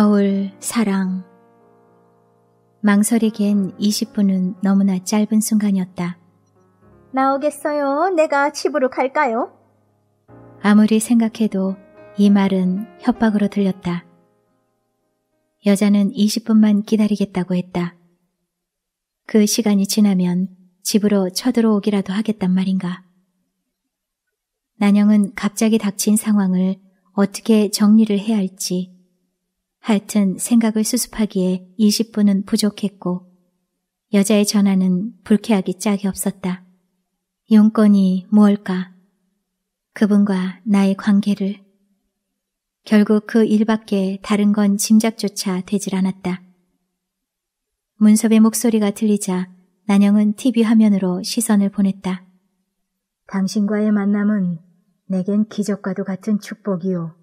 겨울 사랑 망설이기엔 20분은 너무나 짧은 순간이었다. 나오겠어요. 내가 집으로 갈까요? 아무리 생각해도 이 말은 협박으로 들렸다. 여자는 20분만 기다리겠다고 했다. 그 시간이 지나면 집으로 쳐들어오기라도 하겠단 말인가. 난영은 갑자기 닥친 상황을 어떻게 정리를 해야 할지 하여튼 생각을 수습하기에 20분은 부족했고 여자의 전화는 불쾌하기 짝이 없었다. 용건이 무엇일까? 그분과 나의 관계를. 결국 그 일밖에 다른 건 짐작조차 되질 않았다. 문섭의 목소리가 들리자 난영은 TV 화면으로 시선을 보냈다. 당신과의 만남은 내겐 기적과도 같은 축복이요.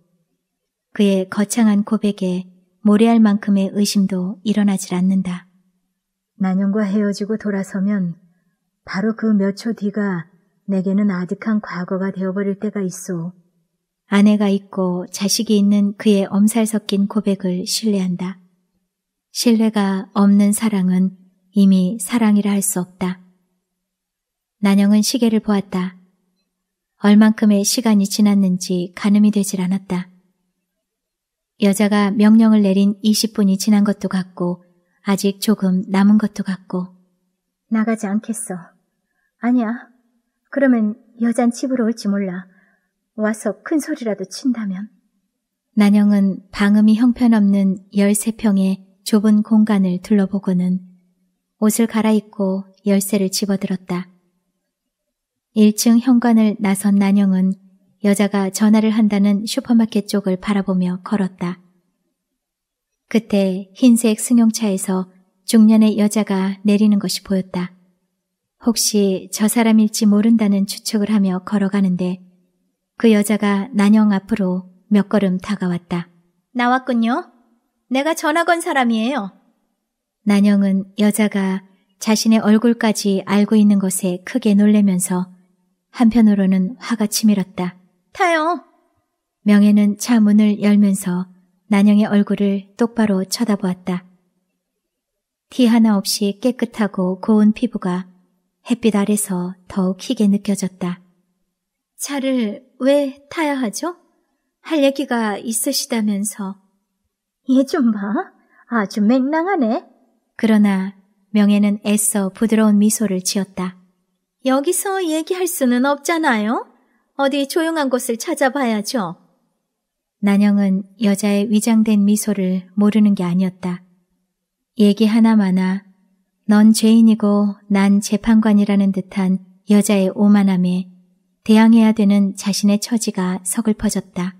그의 거창한 고백에 모래할 만큼의 의심도 일어나질 않는다. 난영과 헤어지고 돌아서면 바로 그 몇 초 뒤가 내게는 아득한 과거가 되어버릴 때가 있어. 아내가 있고 자식이 있는 그의 엄살 섞인 고백을 신뢰한다. 신뢰가 없는 사랑은 이미 사랑이라 할 수 없다. 난영은 시계를 보았다. 얼만큼의 시간이 지났는지 가늠이 되질 않았다. 여자가 명령을 내린 20분이 지난 것도 같고 아직 조금 남은 것도 같고 나가지 않겠어. 아니야. 그러면 여잔 집으로 올지 몰라. 와서 큰 소리라도 친다면. 난영은 방음이 형편없는 13평의 좁은 공간을 둘러보고는 옷을 갈아입고 열쇠를 집어들었다. 1층 현관을 나선 난영은 여자가 전화를 한다는 슈퍼마켓 쪽을 바라보며 걸었다. 그때 흰색 승용차에서 중년의 여자가 내리는 것이 보였다. 혹시 저 사람일지 모른다는 추측을 하며 걸어가는데 그 여자가 난영 앞으로 몇 걸음 다가왔다. 나왔군요. 내가 전화 건 사람이에요. 난영은 여자가 자신의 얼굴까지 알고 있는 것에 크게 놀래면서 한편으로는 화가 치밀었다. 타요. 명예는 차 문을 열면서 난영의 얼굴을 똑바로 쳐다보았다. 티 하나 없이 깨끗하고 고운 피부가 햇빛 아래서 더욱 희게 느껴졌다. 차를 왜 타야 하죠? 할 얘기가 있으시다면서. 얘 좀 봐. 아주 맹랑하네. 그러나 명예는 애써 부드러운 미소를 지었다. 여기서 얘기할 수는 없잖아요. 어디 조용한 곳을 찾아봐야죠. 난영은 여자의 위장된 미소를 모르는 게 아니었다. 얘기 하나마나 넌 죄인이고 난 재판관이라는 듯한 여자의 오만함에 대항해야 되는 자신의 처지가 서글퍼졌다.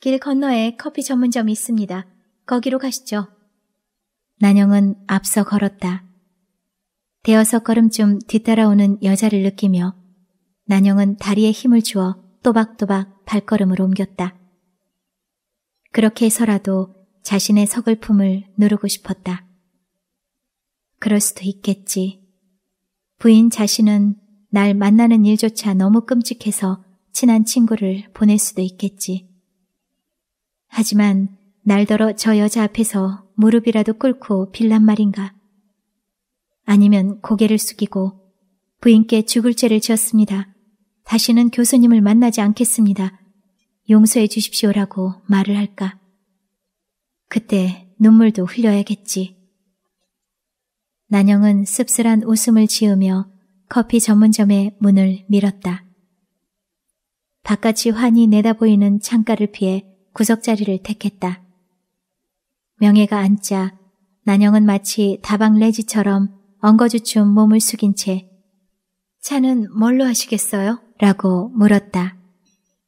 길 건너에 커피 전문점이 있습니다. 거기로 가시죠. 난영은 앞서 걸었다. 대여섯 걸음쯤 뒤따라오는 여자를 느끼며 난영은 다리에 힘을 주어 또박또박 발걸음을 옮겼다. 그렇게 해서라도 자신의 서글픔을 누르고 싶었다. 그럴 수도 있겠지. 부인 자신은 날 만나는 일조차 너무 끔찍해서 친한 친구를 보낼 수도 있겠지. 하지만 날더러 저 여자 앞에서 무릎이라도 꿇고 빌란 말인가. 아니면 고개를 숙이고 부인께 죽을 죄를 지었습니다. 다시는 교수님을 만나지 않겠습니다. 용서해 주십시오라고 말을 할까. 그때 눈물도 흘려야겠지. 난영은 씁쓸한 웃음을 지으며 커피 전문점의 문을 밀었다. 바깥이 환히 내다보이는 창가를 피해 구석자리를 택했다. 명예가 앉자 난영은 마치 다방 레지처럼 엉거주춤 몸을 숙인 채 차는 뭘로 하시겠어요? 라고 물었다.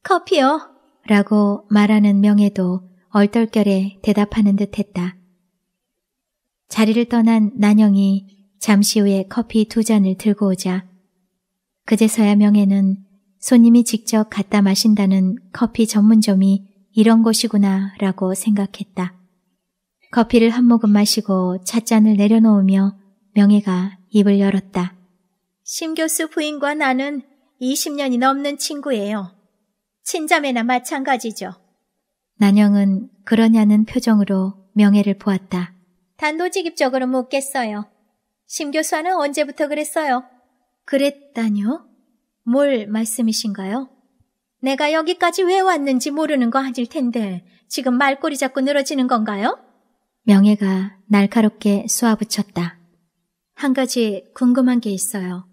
커피요. 라고 말하는 명예도 얼떨결에 대답하는 듯 했다. 자리를 떠난 난영이 잠시 후에 커피 두 잔을 들고 오자 그제서야 명예는 손님이 직접 갖다 마신다는 커피 전문점이 이런 곳이구나 라고 생각했다. 커피를 한 모금 마시고 찻잔을 내려놓으며 명예가 입을 열었다. 심 교수 부인과 나는 20년이 넘는 친구예요. 친자매나 마찬가지죠. 난영은 그러냐는 표정으로 명예를 보았다. 단도직입적으로 묻겠어요. 심 교수와는 언제부터 그랬어요? 그랬다뇨? 뭘 말씀이신가요? 내가 여기까지 왜 왔는지 모르는 거 아닐 텐데 지금 말꼬리 잡고 늘어지는 건가요? 명예가 날카롭게 쏘아붙였다. 한 가지 궁금한 게 있어요.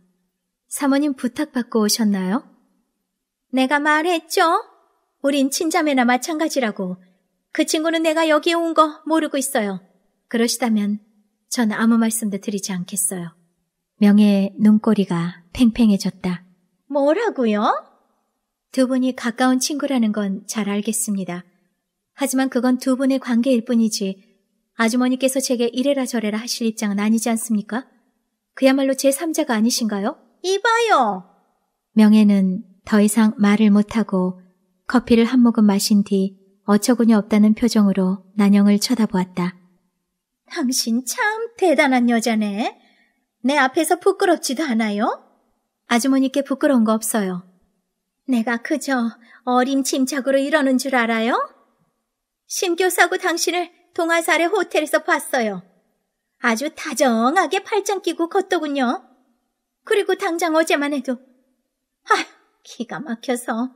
사모님 부탁받고 오셨나요? 내가 말했죠? 우린 친자매나 마찬가지라고. 그 친구는 내가 여기에 온거 모르고 있어요. 그러시다면 전 아무 말씀도 드리지 않겠어요. 명예의 눈꼬리가 팽팽해졌다. 뭐라고요? 두 분이 가까운 친구라는 건 잘 알겠습니다. 하지만 그건 두 분의 관계일 뿐이지 아주머니께서 제게 이래라 저래라 하실 입장은 아니지 않습니까? 그야말로 제 3자가 아니신가요? 이봐요! 명예는 더 이상 말을 못하고 커피를 한 모금 마신 뒤 어처구니 없다는 표정으로 난영을 쳐다보았다. 당신 참 대단한 여자네. 내 앞에서 부끄럽지도 않아요? 아주머니께 부끄러운 거 없어요. 내가 그저 어림 침착으로 이러는 줄 알아요? 심교사고 당신을 동아살의 호텔에서 봤어요. 아주 다정하게 팔짱 끼고 걷더군요. 그리고 당장 어제만 해도. 아, 기가 막혀서.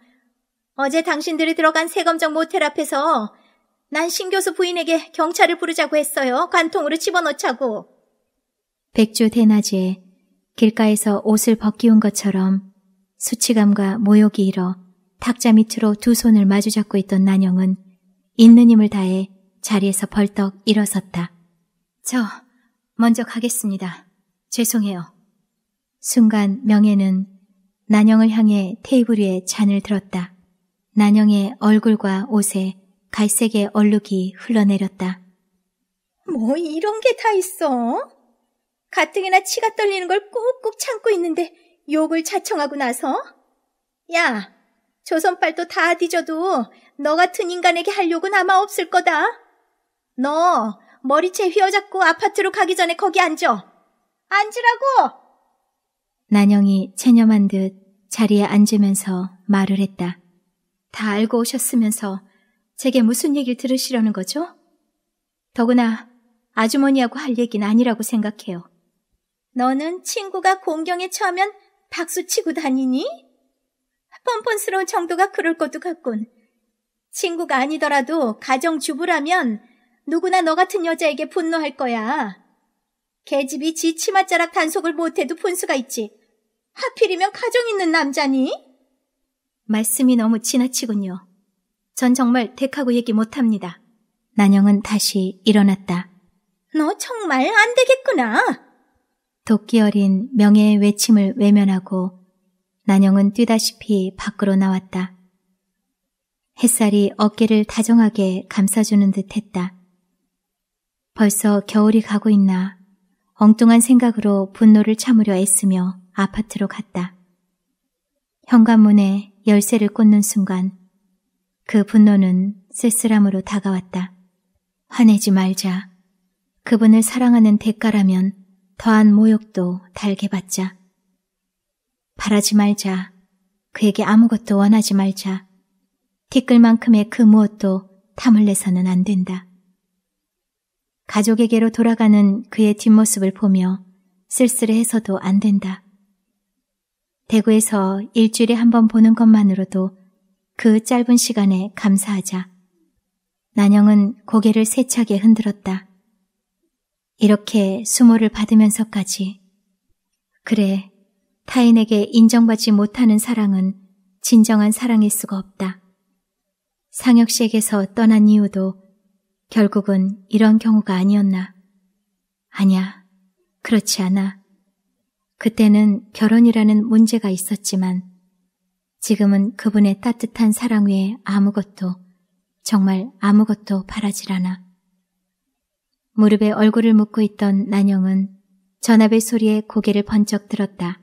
어제 당신들이 들어간 세검정 모텔 앞에서 난 신교수 부인에게 경찰을 부르자고 했어요. 관통으로 집어넣자고. 백주 대낮에 길가에서 옷을 벗기운 것처럼 수치감과 모욕이 일어 탁자 밑으로 두 손을 마주 잡고 있던 난영은 있는 힘을 다해 자리에서 벌떡 일어섰다. 저 먼저 가겠습니다. 죄송해요. 순간 명예는 난영을 향해 테이블 위에 잔을 들었다. 난영의 얼굴과 옷에 갈색의 얼룩이 흘러내렸다. 뭐 이런 게 다 있어? 가뜩이나 치가 떨리는 걸 꾹꾹 참고 있는데 욕을 자청하고 나서? 야, 조선빨도 다 뒤져도 너 같은 인간에게 할 욕은 아마 없을 거다. 너 머리채 휘어잡고 아파트로 가기 전에 거기 앉아. 앉으라고! 난영이 체념한 듯 자리에 앉으면서 말을 했다. 다 알고 오셨으면서 제게 무슨 얘기를 들으시려는 거죠? 더구나 아주머니하고 할 얘기는 아니라고 생각해요. 너는 친구가 공경에 처하면 박수치고 다니니? 뻔뻔스러운 정도가 그럴 것도 같군. 친구가 아니더라도 가정주부라면 누구나 너 같은 여자에게 분노할 거야. 개집이 지 치맛자락 단속을 못해도 분수가 있지. 하필이면 가정 있는 남자니? 말씀이 너무 지나치군요. 전 정말 덱하고 얘기 못합니다. 난영은 다시 일어났다. 너 정말 안 되겠구나. 도끼 어린 명예의 외침을 외면하고 난영은 뛰다시피 밖으로 나왔다. 햇살이 어깨를 다정하게 감싸주는 듯 했다. 벌써 겨울이 가고 있나 엉뚱한 생각으로 분노를 참으려 애쓰며 아파트로 갔다. 현관문에 열쇠를 꽂는 순간 그 분노는 쓸쓸함으로 다가왔다. 화내지 말자. 그분을 사랑하는 대가라면 더한 모욕도 달게 받자. 바라지 말자. 그에게 아무것도 원하지 말자. 티끌만큼의 그 무엇도 탐을 내서는 안 된다. 가족에게로 돌아가는 그의 뒷모습을 보며 쓸쓸해서도 해안 된다. 대구에서 일주일에 한 번 보는 것만으로도 그 짧은 시간에 감사하자. 난영은 고개를 세차게 흔들었다. 이렇게 수모를 받으면서까지. 그래, 타인에게 인정받지 못하는 사랑은 진정한 사랑일 수가 없다. 상혁 씨에게서 떠난 이유도 결국은 이런 경우가 아니었나. 아니야. 그렇지 않아. 그때는 결혼이라는 문제가 있었지만 지금은 그분의 따뜻한 사랑 외에 아무것도, 정말 아무것도 바라질 않아. 무릎에 얼굴을 묶고 있던 난영은 전압의 소리에 고개를 번쩍 들었다.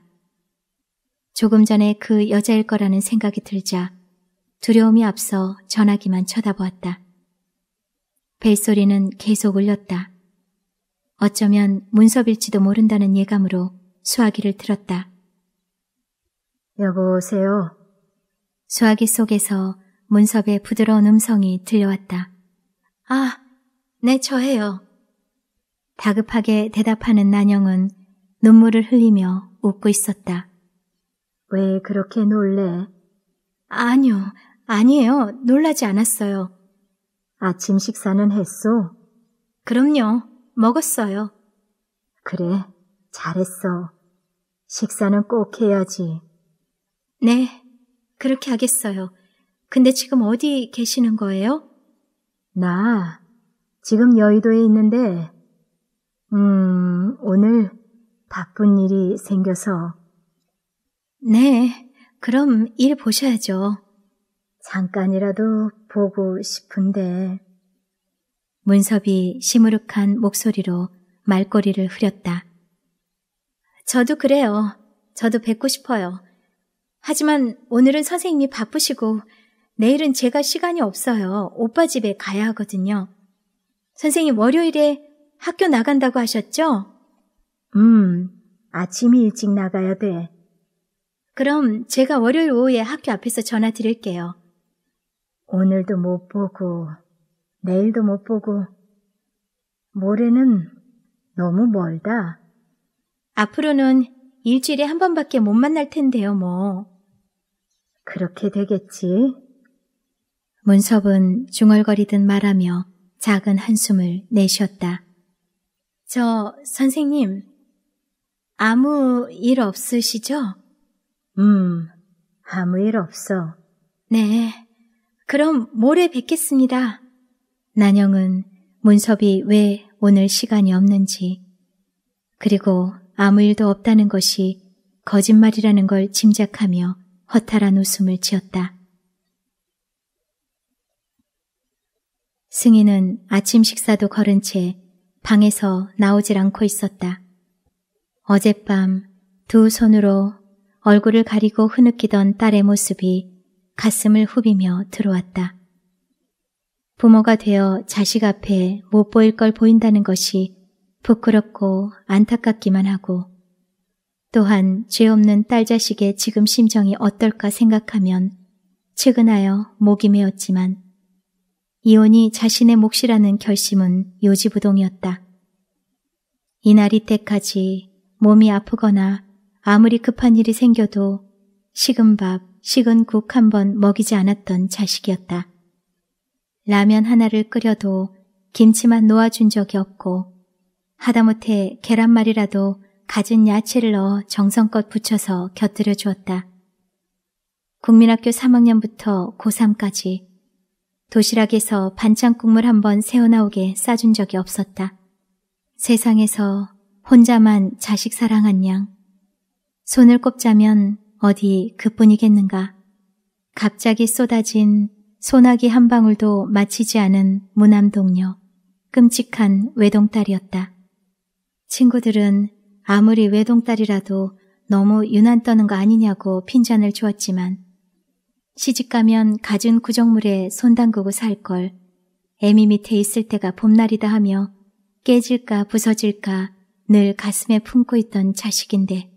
조금 전에 그 여자일 거라는 생각이 들자 두려움이 앞서 전화기만 쳐다보았다. 벨소리는 계속 울렸다. 어쩌면 문섭일지도 모른다는 예감으로 수화기를 들었다. 여보세요? 수화기 속에서 문섭의 부드러운 음성이 들려왔다. 아, 네, 저예요. 다급하게 대답하는 난영은 눈물을 흘리며 웃고 있었다. 왜 그렇게 놀래? 아니요, 아니에요. 놀라지 않았어요. 아침 식사는 했소? 그럼요. 먹었어요. 그래, 잘했어. 식사는 꼭 해야지. 네, 그렇게 하겠어요. 근데 지금 어디 계시는 거예요? 나 지금 여의도에 있는데, 음, 오늘 바쁜 일이 생겨서. 네, 그럼 일 보셔야죠. 잠깐이라도 보고 싶은데. 문섭이 시무룩한 목소리로 말꼬리를 흐렸다. 저도 그래요. 저도 뵙고 싶어요. 하지만 오늘은 선생님이 바쁘시고 내일은 제가 시간이 없어요. 오빠 집에 가야 하거든요. 선생님 월요일에 학교 나간다고 하셨죠? 음, 아침이 일찍 나가야 돼. 그럼 제가 월요일 오후에 학교 앞에서 전화 드릴게요. 오늘도 못 보고, 내일도 못 보고, 모레는 너무 멀다. 앞으로는 일주일에 한 번밖에 못 만날 텐데요, 뭐. 그렇게 되겠지. 문섭은 중얼거리듯 말하며 작은 한숨을 내쉬었다. 저, 선생님, 아무 일 없으시죠? 음, 아무 일 없어. 네. 그럼 모레 뵙겠습니다. 난영은 문섭이 왜 오늘 시간이 없는지, 그리고 아무 일도 없다는 것이 거짓말이라는 걸 짐작하며 허탈한 웃음을 지었다. 승희는 아침 식사도 걸은 채 방에서 나오질 않고 있었다. 어젯밤 두 손으로 얼굴을 가리고 흐느끼던 딸의 모습이 가슴을 후비며 들어왔다. 부모가 되어 자식 앞에 못 보일 걸 보인다는 것이 부끄럽고 안타깝기만 하고 또한 죄 없는 딸 자식의 지금 심정이 어떨까 생각하면 측은하여 목이 메었지만 이혼이 자신의 몫이라는 결심은 요지부동이었다. 이날 이때까지 몸이 아프거나 아무리 급한 일이 생겨도 식은 밥, 식은 국 한 번 먹이지 않았던 자식이었다. 라면 하나를 끓여도 김치만 놓아준 적이 없고 하다못해 계란말이라도 가진 야채를 넣어 정성껏 부쳐서 곁들여 주었다. 국민학교 3학년부터 고3까지 도시락에서 반찬 국물 한번 새어나오게 싸준 적이 없었다. 세상에서 혼자만 자식 사랑한 양. 손을 꼽자면 어디 그뿐이겠는가. 갑자기 쏟아진 소나기 한 방울도 마치지 않은 무남동녀, 끔찍한 외동딸이었다. 친구들은 아무리 외동딸이라도 너무 유난 떠는 거 아니냐고 핀잔을 주었지만 시집가면 가진 구정물에 손 담그고 살걸 애미 밑에 있을 때가 봄날이다 하며 깨질까 부서질까 늘 가슴에 품고 있던 자식인데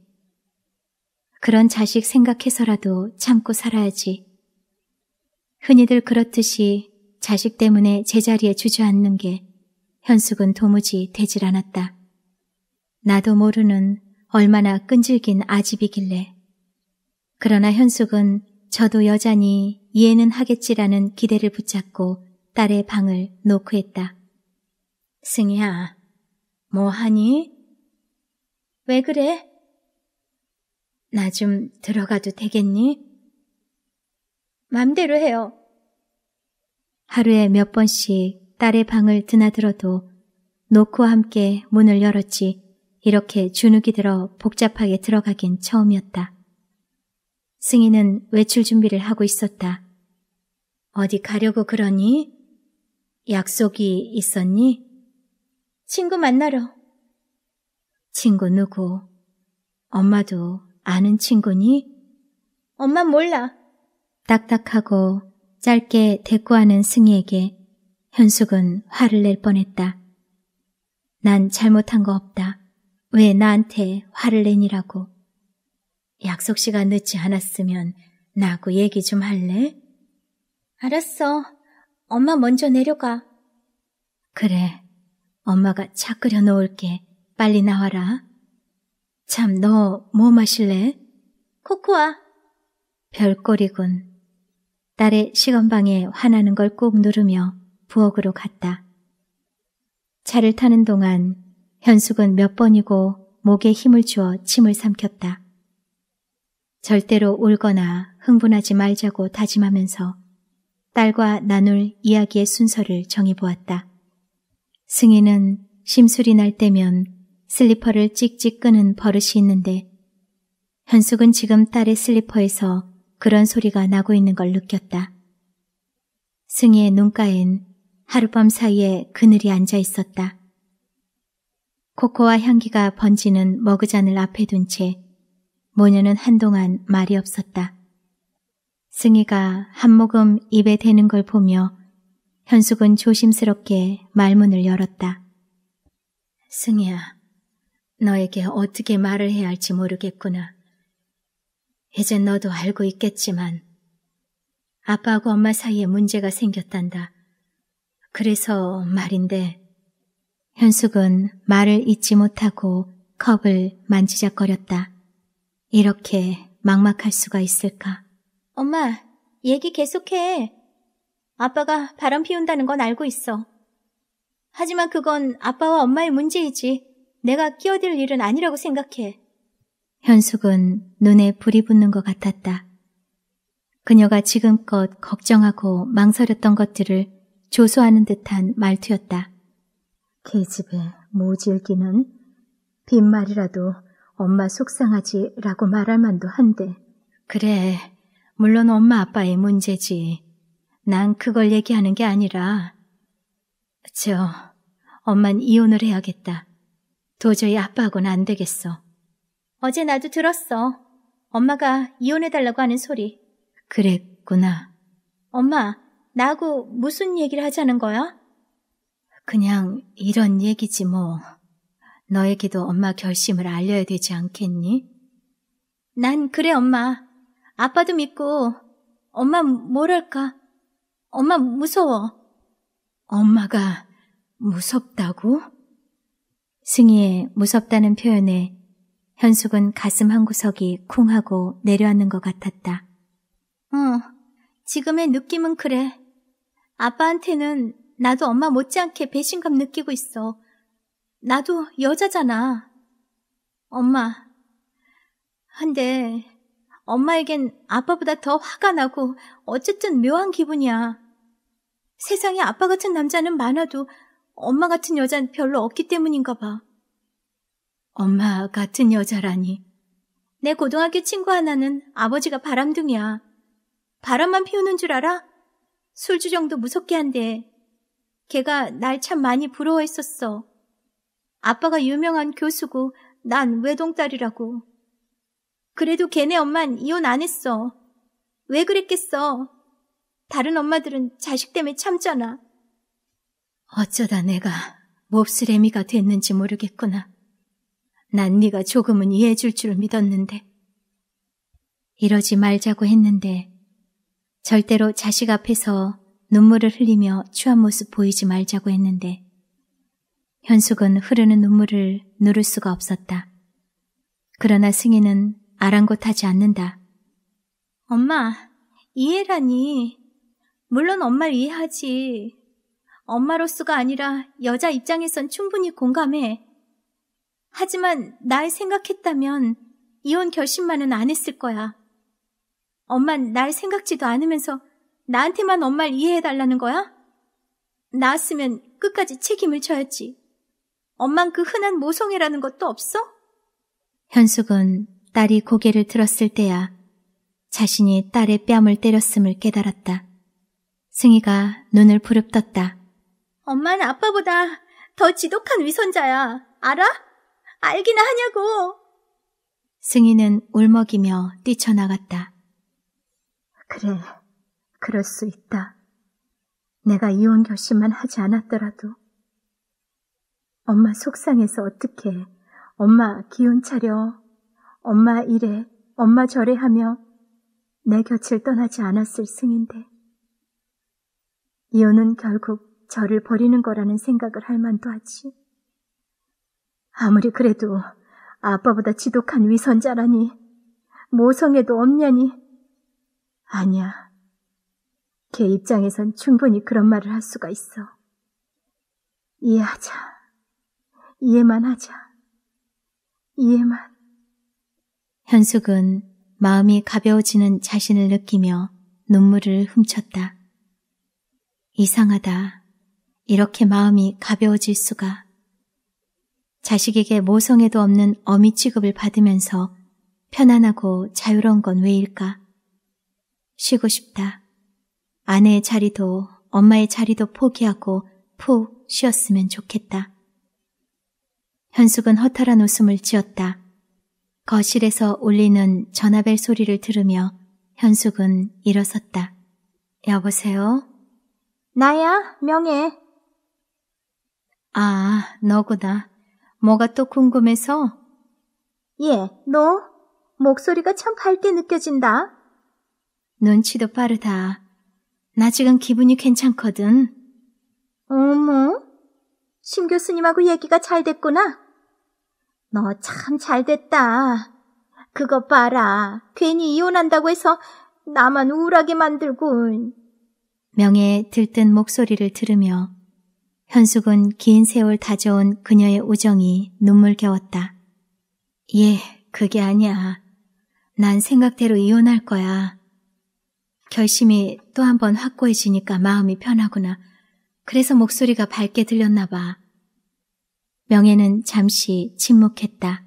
그런 자식 생각해서라도 참고 살아야지. 흔히들 그렇듯이 자식 때문에 제자리에 주저앉는 게 현숙은 도무지 되질 않았다. 나도 모르는 얼마나 끈질긴 아집이길래. 그러나 현숙은 저도 여자니 이해는 하겠지라는 기대를 붙잡고 딸의 방을 노크했다. 승희야, 뭐하니? 왜 그래? 나좀 들어가도 되겠니? 맘대로 해요. 하루에 몇 번씩 딸의 방을 드나들어도 노크와 함께 문을 열었지 이렇게 주눅이 들어 복잡하게 들어가긴 처음이었다. 승희는 외출 준비를 하고 있었다. 어디 가려고 그러니? 약속이 있었니? 친구 만나러. 친구 누구? 엄마도 아는 친구니? 엄마 몰라. 딱딱하고 짧게 대꾸하는 승희에게 현숙은 화를 낼 뻔했다. 난 잘못한 거 없다. 왜 나한테 화를 내니라고. 약속 시간 늦지 않았으면 나하고 얘기 좀 할래? 알았어. 엄마 먼저 내려가. 그래. 엄마가 차 끓여 놓을게. 빨리 나와라. 참, 너 뭐 마실래? 코코아. 별꼴이군. 딸의 시건방에 화나는 걸 꾹 누르며 부엌으로 갔다. 차를 타는 동안 현숙은 몇 번이고 목에 힘을 주어 침을 삼켰다. 절대로 울거나 흥분하지 말자고 다짐하면서 딸과 나눌 이야기의 순서를 정해보았다. 승희는 심술이 날 때면 슬리퍼를 찍찍 끄는 버릇이 있는데 현숙은 지금 딸의 슬리퍼에서 그런 소리가 나고 있는 걸 느꼈다. 승희의 눈가엔 하룻밤 사이에 그늘이 앉아 있었다. 코코아 향기가 번지는 머그잔을 앞에 둔 채 모녀는 한동안 말이 없었다. 승희가 한 모금 입에 대는 걸 보며 현숙은 조심스럽게 말문을 열었다. 승희야, 너에게 어떻게 말을 해야 할지 모르겠구나. 이젠 너도 알고 있겠지만 아빠하고 엄마 사이에 문제가 생겼단다. 그래서 말인데 현숙은 말을 잊지 못하고 컵을 만지작거렸다. 이렇게 막막할 수가 있을까? 엄마, 얘기 계속해. 아빠가 바람 피운다는 건 알고 있어. 하지만 그건 아빠와 엄마의 문제이지. 내가 끼어들 일은 아니라고 생각해. 현숙은 눈에 불이 붙는 것 같았다. 그녀가 지금껏 걱정하고 망설였던 것들을 조소하는 듯한 말투였다. 계집애 모질기는 빈말이라도 엄마 속상하지라고 말할 만도 한데. 그래, 물론 엄마 아빠의 문제지. 난 그걸 얘기하는 게 아니라. 저, 엄만 이혼을 해야겠다. 도저히 아빠하고는 안 되겠어. 어제 나도 들었어. 엄마가 이혼해달라고 하는 소리. 그랬구나. 엄마, 나하고 무슨 얘기를 하자는 거야? 그냥 이런 얘기지 뭐. 너에게도 엄마 결심을 알려야 되지 않겠니? 난 그래, 엄마. 아빠도 믿고, 엄마 뭐랄까. 엄마 무서워. 엄마가 무섭다고? 승희의 무섭다는 표현에 현숙은 가슴 한 구석이 쿵하고 내려앉는 것 같았다. 응, 어, 지금의 느낌은 그래. 아빠한테는 나도 엄마 못지않게 배신감 느끼고 있어. 나도 여자잖아. 엄마. 근데 엄마에겐 아빠보다 더 화가 나고 어쨌든 묘한 기분이야. 세상에 아빠 같은 남자는 많아도 엄마 같은 여잔 별로 없기 때문인가 봐. 엄마 같은 여자라니. 내 고등학교 친구 하나는 아버지가 바람둥이야. 바람만 피우는 줄 알아? 술주정도 무섭게 한대. 걔가 날 참 많이 부러워했었어. 아빠가 유명한 교수고 난 외동딸이라고. 그래도 걔네 엄만 이혼 안 했어. 왜 그랬겠어? 다른 엄마들은 자식 때문에 참잖아. 어쩌다 내가 몹쓸애미가 됐는지 모르겠구나. 난 네가 조금은 이해해줄 줄 믿었는데. 이러지 말자고 했는데 절대로 자식 앞에서 눈물을 흘리며 추한 모습 보이지 말자고 했는데 현숙은 흐르는 눈물을 누를 수가 없었다. 그러나 승희는 아랑곳하지 않는다. 엄마, 이해라니. 물론 엄마를 이해하지. 엄마로서가 아니라 여자 입장에선 충분히 공감해. 하지만 날 생각했다면 이혼 결심만은 안 했을 거야. 엄만 날 생각지도 않으면서 나한테만 엄마를 이해해달라는 거야? 나았으면 끝까지 책임을 져야지. 엄만 그 흔한 모성애라는 것도 없어? 현숙은 딸이 고개를 들었을 때야 자신이 딸의 뺨을 때렸음을 깨달았다. 승희가 눈을 부릅떴다. 엄마는 아빠보다 더 지독한 위선자야. 알아? 알기나 하냐고. 승희는 울먹이며 뛰쳐나갔다. 그래, 그럴 수 있다. 내가 이혼 결심만 하지 않았더라도. 엄마 속상해서 어떻게 엄마 기운 차려. 엄마 이래, 엄마 저래 하며 내 곁을 떠나지 않았을 승인데. 이혼은 결국 저를 버리는 거라는 생각을 할 만도 하지. 아무리 그래도 아빠보다 지독한 위선자라니, 모성애도 없냐니. 아니야. 걔 입장에선 충분히 그런 말을 할 수가 있어. 이해하자. 이해만 하자. 이해만. 현숙은 마음이 가벼워지는 자신을 느끼며 눈물을 훔쳤다. 이상하다. 이렇게 마음이 가벼워질 수가. 자식에게 모성애도 없는 어미 취급을 받으면서 편안하고 자유로운 건 왜일까? 쉬고 싶다. 아내의 자리도 엄마의 자리도 포기하고 푹 쉬었으면 좋겠다. 현숙은 허탈한 웃음을 지었다. 거실에서 울리는 전화벨 소리를 들으며 현숙은 일어섰다. 여보세요? 나야, 명예. 아, 너구나. 뭐가 또 궁금해서? 예, 너. 목소리가 참 밝게 느껴진다. 눈치도 빠르다. 나 지금 기분이 괜찮거든. 어머, 심 교수님하고 얘기가 잘 됐구나. 너 참 잘 됐다. 그거 봐라. 괜히 이혼한다고 해서 나만 우울하게 만들군. 명의 들뜬 목소리를 들으며 현숙은 긴 세월 다져온 그녀의 우정이 눈물겨웠다. 예, 그게 아니야. 난 생각대로 이혼할 거야. 결심이 또 한 번 확고해지니까 마음이 편하구나. 그래서 목소리가 밝게 들렸나 봐. 명예는 잠시 침묵했다.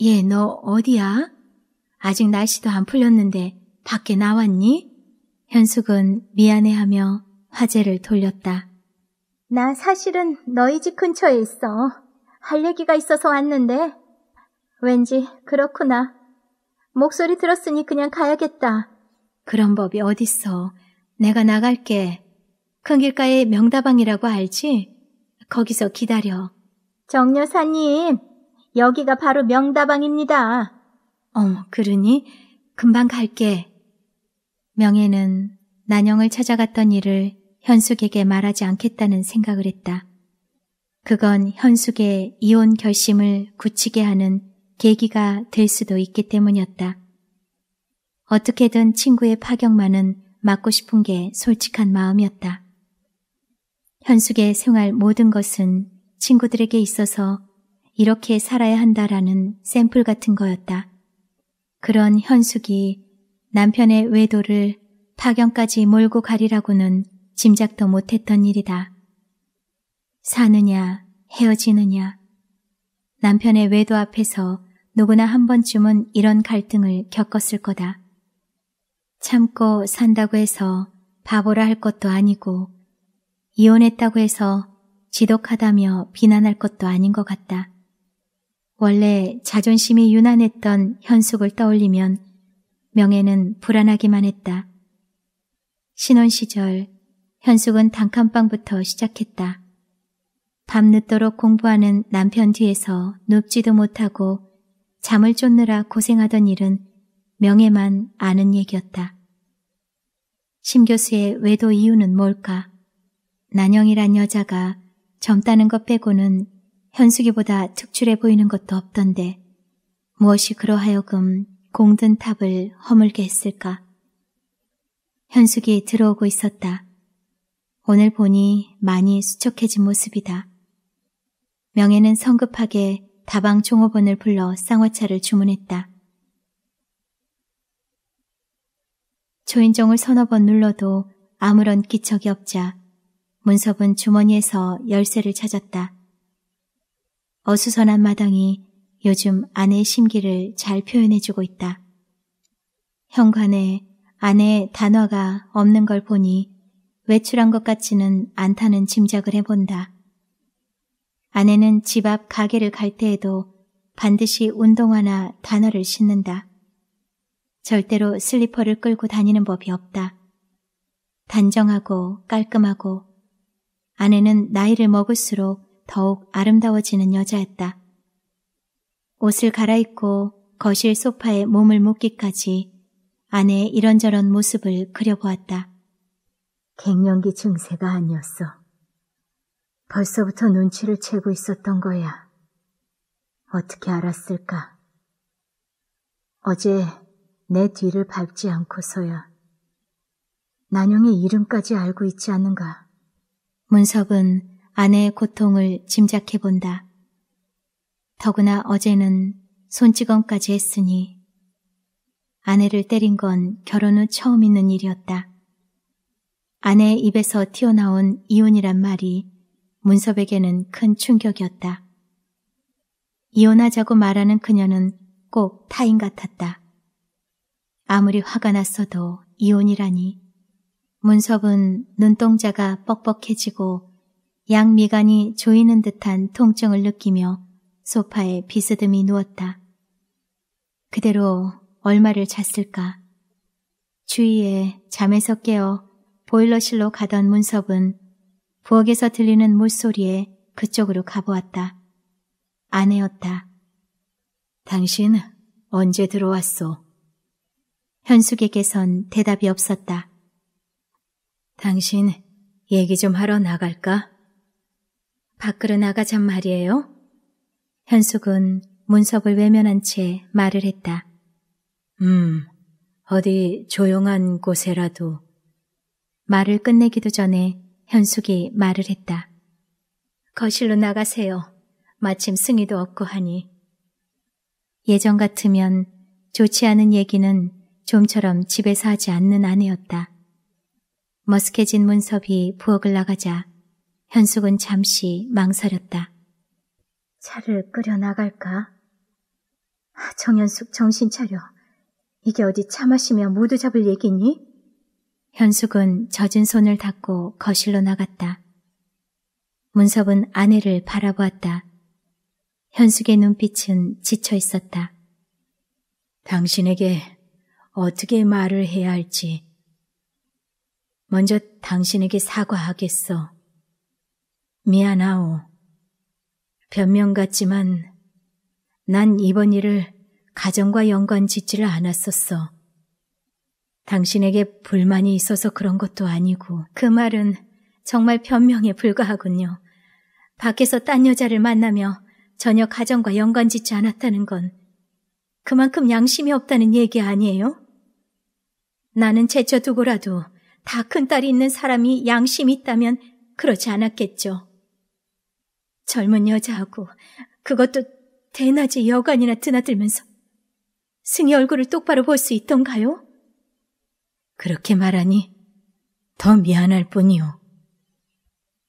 예, 너 어디야? 아직 날씨도 안 풀렸는데 밖에 나왔니? 현숙은 미안해하며 화제를 돌렸다. 나 사실은 너희 집 근처에 있어. 할 얘기가 있어서 왔는데. 왠지 그렇구나. 목소리 들었으니 그냥 가야겠다. 그런 법이 어딨어. 내가 나갈게. 큰 길가에 명다방이라고 알지? 거기서 기다려. 정 여사님, 여기가 바로 명다방입니다. 어머, 그러니? 금방 갈게. 명예는 난영을 찾아갔던 일을 현숙에게 말하지 않겠다는 생각을 했다. 그건 현숙의 이혼 결심을 굳히게 하는 계기가 될 수도 있기 때문이었다. 어떻게든 친구의 파격만은 막고 싶은 게 솔직한 마음이었다. 현숙의 생활 모든 것은 친구들에게 있어서 이렇게 살아야 한다라는 샘플 같은 거였다. 그런 현숙이 남편의 외도를 파견까지 몰고 가리라고는 짐작도 못했던 일이다. 사느냐, 헤어지느냐. 남편의 외도 앞에서 누구나 한 번쯤은 이런 갈등을 겪었을 거다. 참고 산다고 해서 바보라 할 것도 아니고 이혼했다고 해서 지독하다며 비난할 것도 아닌 것 같다. 원래 자존심이 유난했던 현숙을 떠올리면 명예는 불안하기만 했다. 신혼 시절 현숙은 단칸방부터 시작했다. 밤늦도록 공부하는 남편 뒤에서 눕지도 못하고 잠을 쫓느라 고생하던 일은 명예만 아는 얘기였다. 심 교수의 외도 이유는 뭘까? 난영이란 여자가 젊다는 것 빼고는 현숙이보다 특출해 보이는 것도 없던데 무엇이 그러하여금 공든 탑을 허물게 했을까? 현숙이 들어오고 있었다. 오늘 보니 많이 수척해진 모습이다. 명예는 성급하게 다방 종업원을 불러 쌍화차를 주문했다. 조인종을 서너 번 눌러도 아무런 기척이 없자 문섭은 주머니에서 열쇠를 찾았다. 어수선한 마당이 요즘 아내의 심기를 잘 표현해주고 있다. 현관에 아내의 단어가 없는 걸 보니 외출한 것 같지는 않다는 짐작을 해본다. 아내는 집 앞 가게를 갈 때에도 반드시 운동화나 단어를 신는다. 절대로 슬리퍼를 끌고 다니는 법이 없다. 단정하고 깔끔하고 아내는 나이를 먹을수록 더욱 아름다워지는 여자였다. 옷을 갈아입고 거실 소파에 몸을 묶기까지 아내의 이런저런 모습을 그려보았다. 갱년기 증세가 아니었어. 벌써부터 눈치를 채고 있었던 거야. 어떻게 알았을까? 어제 내 뒤를 밟지 않고서야 난영의 이름까지 알고 있지 않은가. 문석은 아내의 고통을 짐작해 본다. 더구나 어제는 손찌검까지 했으니 아내를 때린 건 결혼 후 처음 있는 일이었다. 아내의 입에서 튀어나온 이혼이란 말이 문섭에게는 큰 충격이었다. 이혼하자고 말하는 그녀는 꼭 타인 같았다. 아무리 화가 났어도 이혼이라니. 문섭은 눈동자가 뻑뻑해지고 양미간이 조이는 듯한 통증을 느끼며 소파에 비스듬히 누웠다. 그대로 얼마를 잤을까? 주위에 잠에서 깨어 보일러실로 가던 문섭은 부엌에서 들리는 물소리에 그쪽으로 가보았다. 아내였다. 당신 언제 들어왔소? 현숙에게선 대답이 없었다. 당신 얘기 좀 하러 나갈까? 밖으로 나가잔 말이에요? 현숙은 문섭을 외면한 채 말을 했다. 음, 어디 조용한 곳에라도 말을 끝내기도 전에 현숙이 말을 했다. 거실로 나가세요. 마침 승희도 없고 하니. 예전 같으면 좋지 않은 얘기는 좀처럼 집에서 하지 않는 아내였다. 머쓱해진 문섭이 부엌을 나가자 현숙은 잠시 망설였다. 차를 끓여 나갈까? 아, 정현숙 정신 차려. 이게 어디 차 마시며 모두 잡을 얘기니? 현숙은 젖은 손을 닦고 거실로 나갔다. 문섭은 아내를 바라보았다. 현숙의 눈빛은 지쳐 있었다. 당신에게 어떻게 말을 해야 할지. 먼저 당신에게 사과하겠어. 미안하오. 변명 같지만 난 이번 일을 가정과 연관 짓지를 않았었어. 당신에게 불만이 있어서 그런 것도 아니고 그 말은 정말 변명에 불과하군요. 밖에서 딴 여자를 만나며 전혀 가정과 연관 짓지 않았다는 건 그만큼 양심이 없다는 얘기 아니에요? 나는 제쳐두고라도 다 큰딸이 있는 사람이 양심이 있다면 그렇지 않았겠죠. 젊은 여자하고 그것도 대낮에 여관이나 드나들면서 승희 얼굴을 똑바로 볼 수 있던가요? 그렇게 말하니 더 미안할 뿐이요.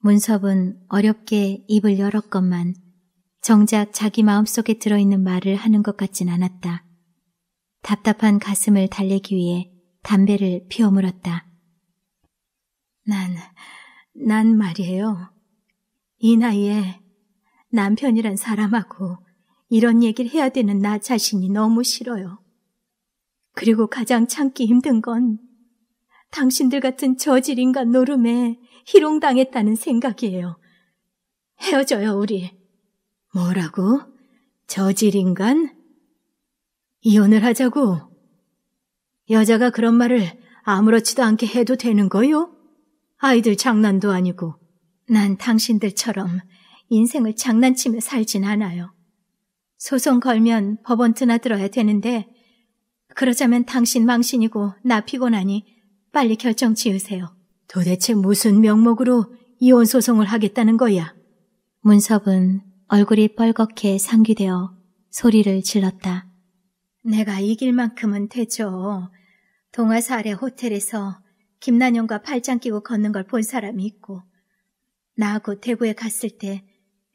문섭은 어렵게 입을 열었건만 정작 자기 마음속에 들어있는 말을 하는 것 같진 않았다. 답답한 가슴을 달래기 위해 담배를 피워 물었다. 난, 난 말이에요. 이 나이에 남편이란 사람하고 이런 얘기를 해야 되는 나 자신이 너무 싫어요. 그리고 가장 참기 힘든 건 당신들 같은 저질인간 노름에 희롱당했다는 생각이에요. 헤어져요, 우리. 뭐라고? 저질인간? 이혼을 하자고? 여자가 그런 말을 아무렇지도 않게 해도 되는 거요? 아이들 장난도 아니고. 난 당신들처럼 인생을 장난치며 살진 않아요. 소송 걸면 법원 드나들어야 되는데, 그러자면 당신 망신이고 나 피곤하니 빨리 결정 지으세요. 도대체 무슨 명목으로 이혼 소송을 하겠다는 거야? 문섭은 얼굴이 뻘겋게 상기되어 소리를 질렀다. 내가 이길 만큼은 되죠. 동화사 아래 호텔에서 김난영과 팔짱 끼고 걷는 걸 본 사람이 있고 나하고 대구에 갔을 때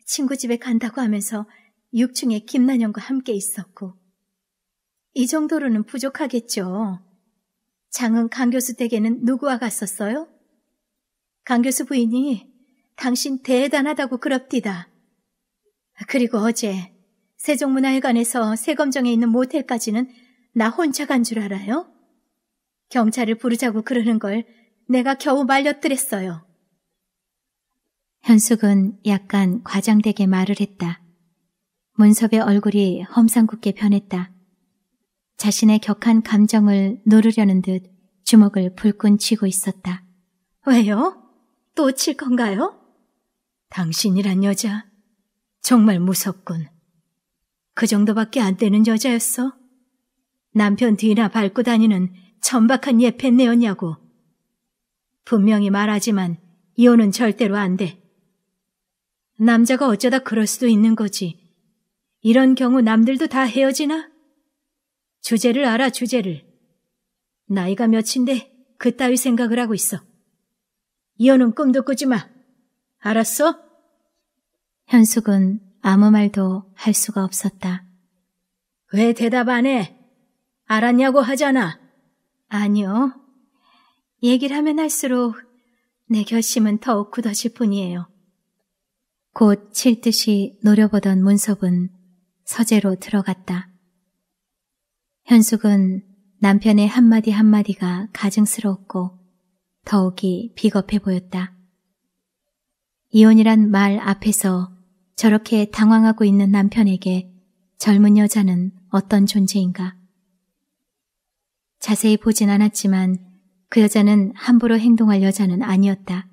친구 집에 간다고 하면서 6층에 김난영과 함께 있었고 이 정도로는 부족하겠죠. 장은 강 교수 댁에는 누구와 갔었어요? 강 교수 부인이 당신 대단하다고 그럽디다. 그리고 어제 세종문화회관에서 세검정에 있는 모텔까지는 나 혼자 간 줄 알아요? 경찰을 부르자고 그러는 걸 내가 겨우 말렸더랬어요. 현숙은 약간 과장되게 말을 했다. 문섭의 얼굴이 험상궂게 변했다. 자신의 격한 감정을 노르려는 듯 주먹을 불끈 쥐고 있었다. 왜요? 또 칠 건가요? 당신이란 여자, 정말 무섭군. 그 정도밖에 안 되는 여자였어? 남편 뒤나 밟고 다니는 천박한 예펜네였냐고. 분명히 말하지만 이혼은 절대로 안 돼. 남자가 어쩌다 그럴 수도 있는 거지. 이런 경우 남들도 다 헤어지나? 주제를 알아, 주제를. 나이가 몇인데 그 따위 생각을 하고 있어. 이혼은 꿈도 꾸지 마. 알았어? 현숙은 아무 말도 할 수가 없었다. 왜 대답 안 해? 알았냐고 하잖아. 아니요. 얘기를 하면 할수록 내 결심은 더욱 굳어질 뿐이에요. 곧 칠 듯이 노려보던 문섭은 서재로 들어갔다. 현숙은 남편의 한마디 한마디가 가증스러웠고 더욱이 비겁해 보였다. 이혼이란 말 앞에서 저렇게 당황하고 있는 남편에게 젊은 여자는 어떤 존재인가. 자세히 보진 않았지만 그 여자는 함부로 행동할 여자는 아니었다.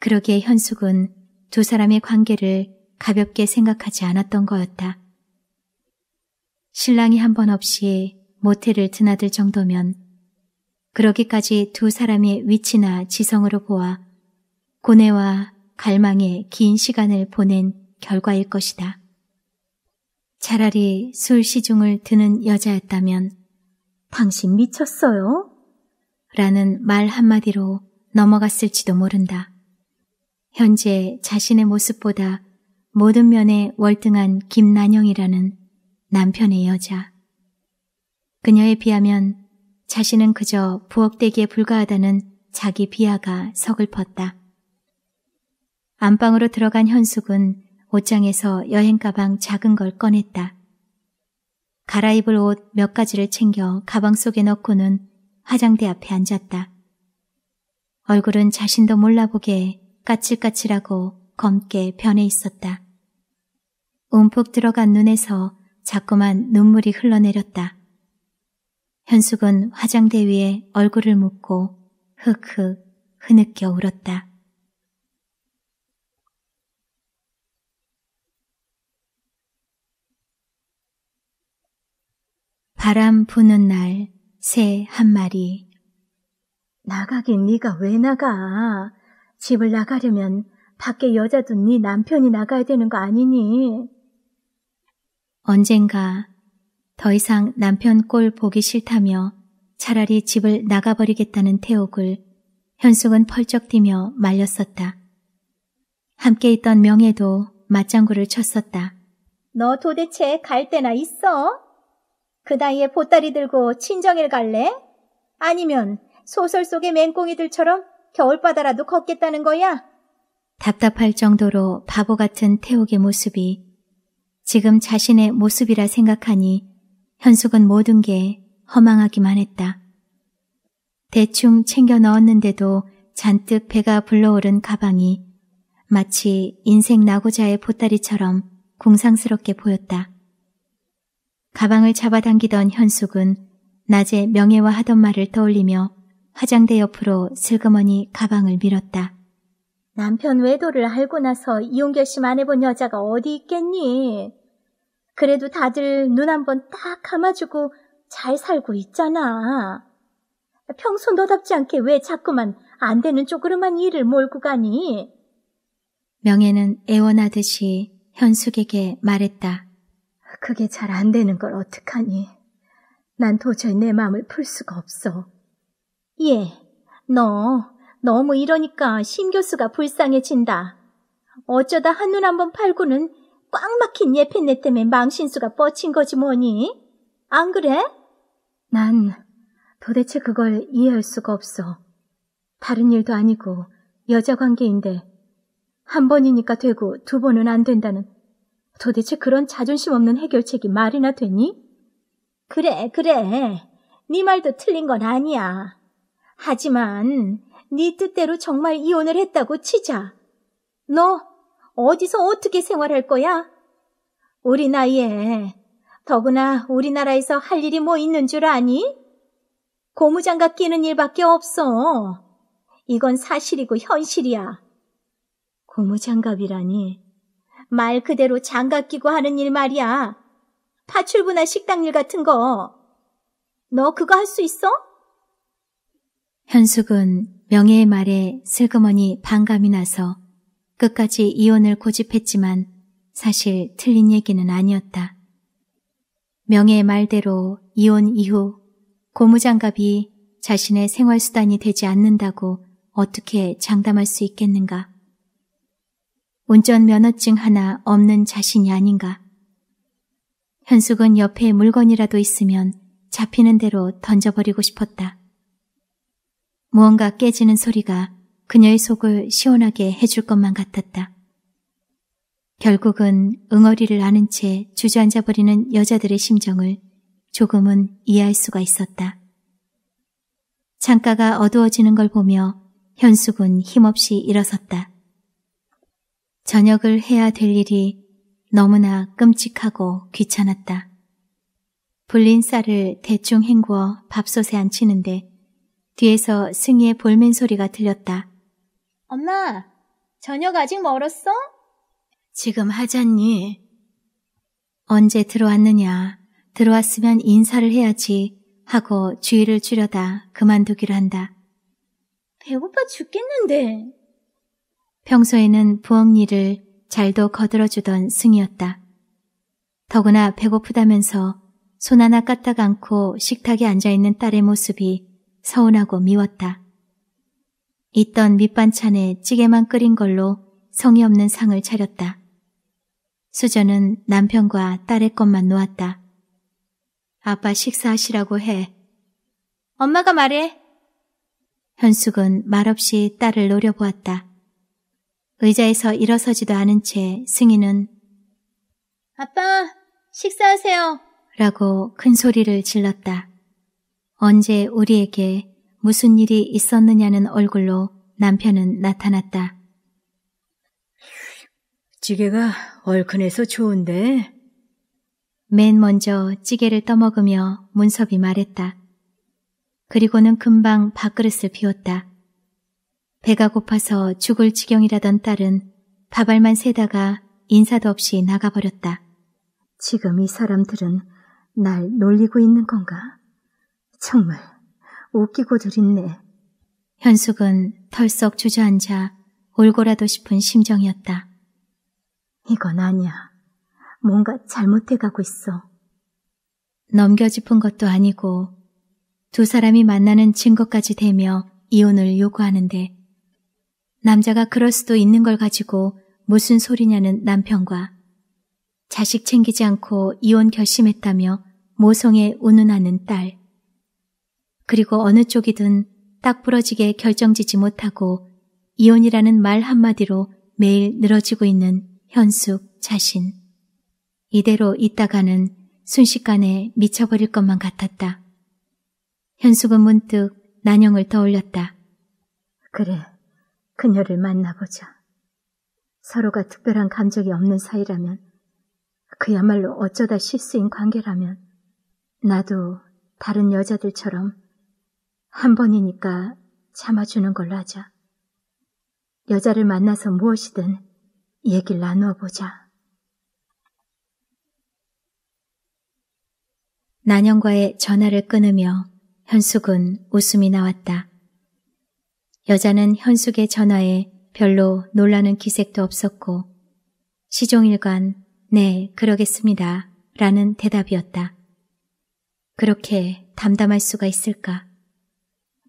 그러기에 현숙은 두 사람의 관계를 가볍게 생각하지 않았던 거였다. 신랑이 한 번 없이 모텔을 드나들 정도면 그러기까지 두 사람의 위치나 지성으로 보아 고뇌와 갈망에 긴 시간을 보낸 결과일 것이다. 차라리 술 시중을 드는 여자였다면 당신 미쳤어요? 라는 말 한마디로 넘어갔을지도 모른다. 현재 자신의 모습보다 모든 면에 월등한 김난영이라는 남편의 여자. 그녀에 비하면 자신은 그저 부엌대기에 불과하다는 자기 비하가 서글펐다. 안방으로 들어간 현숙은 옷장에서 여행가방 작은 걸 꺼냈다. 갈아입을 옷 몇 가지를 챙겨 가방 속에 넣고는 화장대 앞에 앉았다. 얼굴은 자신도 몰라보게 까칠까칠하고 검게 변해 있었다. 움푹 들어간 눈에서 자꾸만 눈물이 흘러내렸다. 현숙은 화장대 위에 얼굴을 묻고 흑흑 흐느껴 울었다. 바람 부는 날 새 한 마리 나가긴 네가 왜 나가? 집을 나가려면 밖에 여자도 네 남편이 나가야 되는 거 아니니? 언젠가 더 이상 남편 꼴 보기 싫다며 차라리 집을 나가버리겠다는 태옥을 현숙은 펄쩍 뛰며 말렸었다. 함께 있던 명예도 맞장구를 쳤었다. 너 도대체 갈 데나 있어? 그 나이에 보따리 들고 친정일 갈래? 아니면 소설 속의 맹꽁이들처럼 겨울바다라도 걷겠다는 거야? 답답할 정도로 바보 같은 태옥의 모습이 지금 자신의 모습이라 생각하니 현숙은 모든 게 허망하기만 했다. 대충 챙겨 넣었는데도 잔뜩 배가 불러오른 가방이 마치 인생 나고자의 보따리처럼 궁상스럽게 보였다. 가방을 잡아당기던 현숙은 낮에 명예와 하던 말을 떠올리며 화장대 옆으로 슬그머니 가방을 밀었다. 남편 외도를 알고 나서 이혼 결심 안 해본 여자가 어디 있겠니? 그래도 다들 눈 한번 딱 감아주고 잘 살고 있잖아. 평소 너답지 않게 왜 자꾸만 안 되는 쪼그로만 일을 몰고 가니? 명예는 애원하듯이 현숙에게 말했다. 그게 잘 안 되는 걸 어떡하니? 난 도저히 내 마음을 풀 수가 없어. 예, 너 너무 이러니까 심 교수가 불쌍해진다. 어쩌다 한 눈 한번 팔고는 꽉 막힌 예펜네 때문에 망신수가 뻗친 거지 뭐니? 안 그래? 난 도대체 그걸 이해할 수가 없어. 다른 일도 아니고 여자 관계인데 한 번이니까 되고 두 번은 안 된다는 도대체 그런 자존심 없는 해결책이 말이나 되니? 그래, 그래. 네 말도 틀린 건 아니야. 하지만 네 뜻대로 정말 이혼을 했다고 치자. 너 어디서 어떻게 생활할 거야? 우리 나이에 더구나 우리나라에서 할 일이 뭐 있는 줄 아니? 고무장갑 끼는 일밖에 없어. 이건 사실이고 현실이야. 고무장갑이라니. 말 그대로 장갑 끼고 하는 일 말이야. 파출부나 식당 일 같은 거. 너 그거 할 수 있어? 현숙은 명예의 말에 슬그머니 반감이 나서 끝까지 이혼을 고집했지만 사실 틀린 얘기는 아니었다. 명예의 말대로 이혼 이후 고무장갑이 자신의 생활수단이 되지 않는다고 어떻게 장담할 수 있겠는가. 운전면허증 하나 없는 자신이 아닌가. 현숙은 옆에 물건이라도 있으면 잡히는 대로 던져버리고 싶었다. 무언가 깨지는 소리가 그녀의 속을 시원하게 해줄 것만 같았다. 결국은 응어리를 아는 채 주저앉아 버리는 여자들의 심정을 조금은 이해할 수가 있었다. 창가가 어두워지는 걸 보며 현숙은 힘없이 일어섰다. 저녁을 해야 될 일이 너무나 끔찍하고 귀찮았다. 불린 쌀을 대충 헹구어 밥솥에 앉히는데 뒤에서 승희의 볼멘 소리가 들렸다. 엄마, 저녁 아직 멀었어? 지금 하잖니. 언제 들어왔느냐. 들어왔으면 인사를 해야지. 하고 주의를 줄여다 그만두기로 한다. 배고파 죽겠는데. 평소에는 부엌 일을 잘도 거들어주던 승이었다. 더구나 배고프다면서 손 하나 까딱 않고 식탁에 앉아있는 딸의 모습이 서운하고 미웠다. 있던 밑반찬에 찌개만 끓인 걸로 성의 없는 상을 차렸다. 수저는 남편과 딸의 것만 놓았다. 아빠 식사하시라고 해. 엄마가 말해. 현숙은 말없이 딸을 노려보았다. 의자에서 일어서지도 않은 채 승희는 아빠, 식사하세요. 라고 큰 소리를 질렀다. 언제 우리에게 무슨 일이 있었느냐는 얼굴로 남편은 나타났다. 찌개가 얼큰해서 좋은데. 맨 먼저 찌개를 떠먹으며 문섭이 말했다. 그리고는 금방 밥그릇을 비웠다. 배가 고파서 죽을 지경이라던 딸은 밥알만 세다가 인사도 없이 나가버렸다. 지금 이 사람들은 날 놀리고 있는 건가? 정말 웃기고들 있네. 현숙은 털썩 주저앉아 울고라도 싶은 심정이었다. 이건 아니야. 뭔가 잘못해가고 있어. 넘겨짚은 것도 아니고 두 사람이 만나는 증거까지 되며 이혼을 요구하는데 남자가 그럴 수도 있는 걸 가지고 무슨 소리냐는 남편과 자식 챙기지 않고 이혼 결심했다며 모성에 운운하는 딸. 그리고 어느 쪽이든 딱 부러지게 결정지지 못하고 이혼이라는 말 한마디로 매일 늘어지고 있는 현숙 자신. 이대로 있다가는 순식간에 미쳐버릴 것만 같았다. 현숙은 문득 난영을 떠올렸다. 그래, 그녀를 만나보자. 서로가 특별한 감정이 없는 사이라면, 그야말로 어쩌다 실수인 관계라면, 나도 다른 여자들처럼 한 번이니까 참아주는 걸로 하자. 여자를 만나서 무엇이든 얘기를 나누어 보자. 난영과의 전화를 끊으며 현숙은 웃음이 나왔다. 여자는 현숙의 전화에 별로 놀라는 기색도 없었고 시종일관 네 그러겠습니다 라는 대답이었다. 그렇게 담담할 수가 있을까?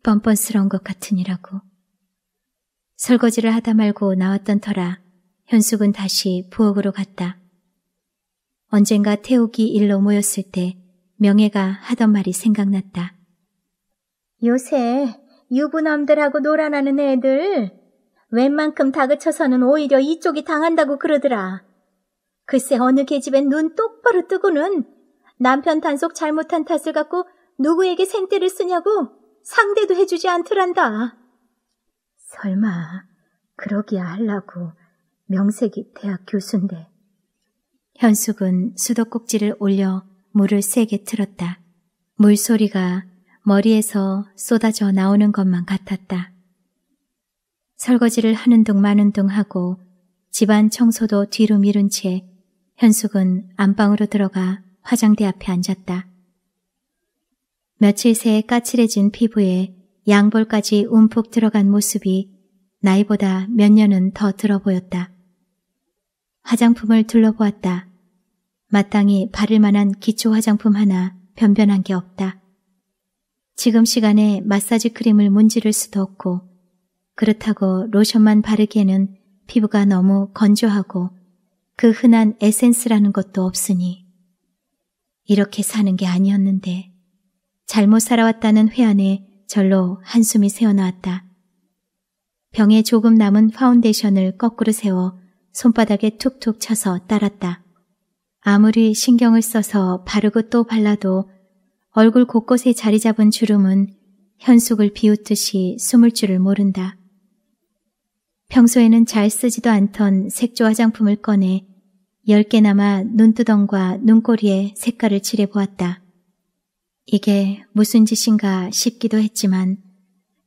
뻔뻔스러운 것 같으니라고. 설거지를 하다 말고 나왔던 터라 현숙은 다시 부엌으로 갔다. 언젠가 태욱이 일로 모였을 때 명예가 하던 말이 생각났다. 요새 유부남들하고 놀아나는 애들 웬만큼 다그쳐서는 오히려 이쪽이 당한다고 그러더라. 글쎄 어느 계집엔 눈 똑바로 뜨고는 남편 단속 잘못한 탓을 갖고 누구에게 생떼를 쓰냐고 상대도 해주지 않더란다. 설마 그러기야 하려고 명색이 대학 교수인데. 현숙은 수도꼭지를 올려 물을 세게 틀었다. 물소리가 머리에서 쏟아져 나오는 것만 같았다. 설거지를 하는 둥 마는 둥 하고 집안 청소도 뒤로 미룬 채 현숙은 안방으로 들어가 화장대 앞에 앉았다. 며칠 새 까칠해진 피부에 양볼까지 움푹 들어간 모습이 나이보다 몇 년은 더 들어 보였다. 화장품을 둘러보았다. 마땅히 바를 만한 기초 화장품 하나 변변한 게 없다. 지금 시간에 마사지 크림을 문지를 수도 없고 그렇다고 로션만 바르기에는 피부가 너무 건조하고 그 흔한 에센스라는 것도 없으니 이렇게 사는 게 아니었는데 잘못 살아왔다는 회한에 절로 한숨이 새어나왔다. 병에 조금 남은 파운데이션을 거꾸로 세워 손바닥에 툭툭 쳐서 따랐다. 아무리 신경을 써서 바르고 또 발라도 얼굴 곳곳에 자리 잡은 주름은 현숙을 비웃듯이 숨을 줄을 모른다. 평소에는 잘 쓰지도 않던 색조 화장품을 꺼내 1 0개 남아 눈두덩과 눈꼬리에 색깔을 칠해보았다. 이게 무슨 짓인가 싶기도 했지만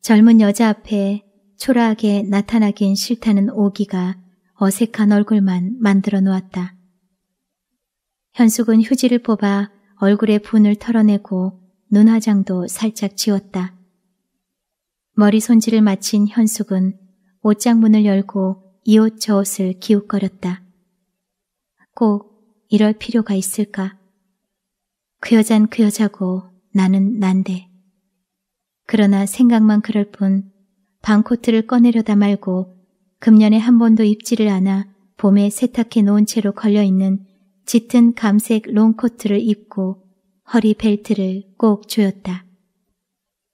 젊은 여자 앞에 초라하게 나타나긴 싫다는 오기가 어색한 얼굴만 만들어 놓았다. 현숙은 휴지를 뽑아 얼굴에 분을 털어내고 눈화장도 살짝 지웠다. 머리 손질을 마친 현숙은 옷장 문을 열고 이 옷 저옷을 기웃거렸다. 꼭 이럴 필요가 있을까? 그 여잔 그 여자고 나는 난데. 그러나 생각만 그럴 뿐 방코트를 꺼내려다 말고 금년에 한 번도 입지를 않아 봄에 세탁해 놓은 채로 걸려있는 짙은 감색 롱코트를 입고 허리 벨트를 꼭 조였다.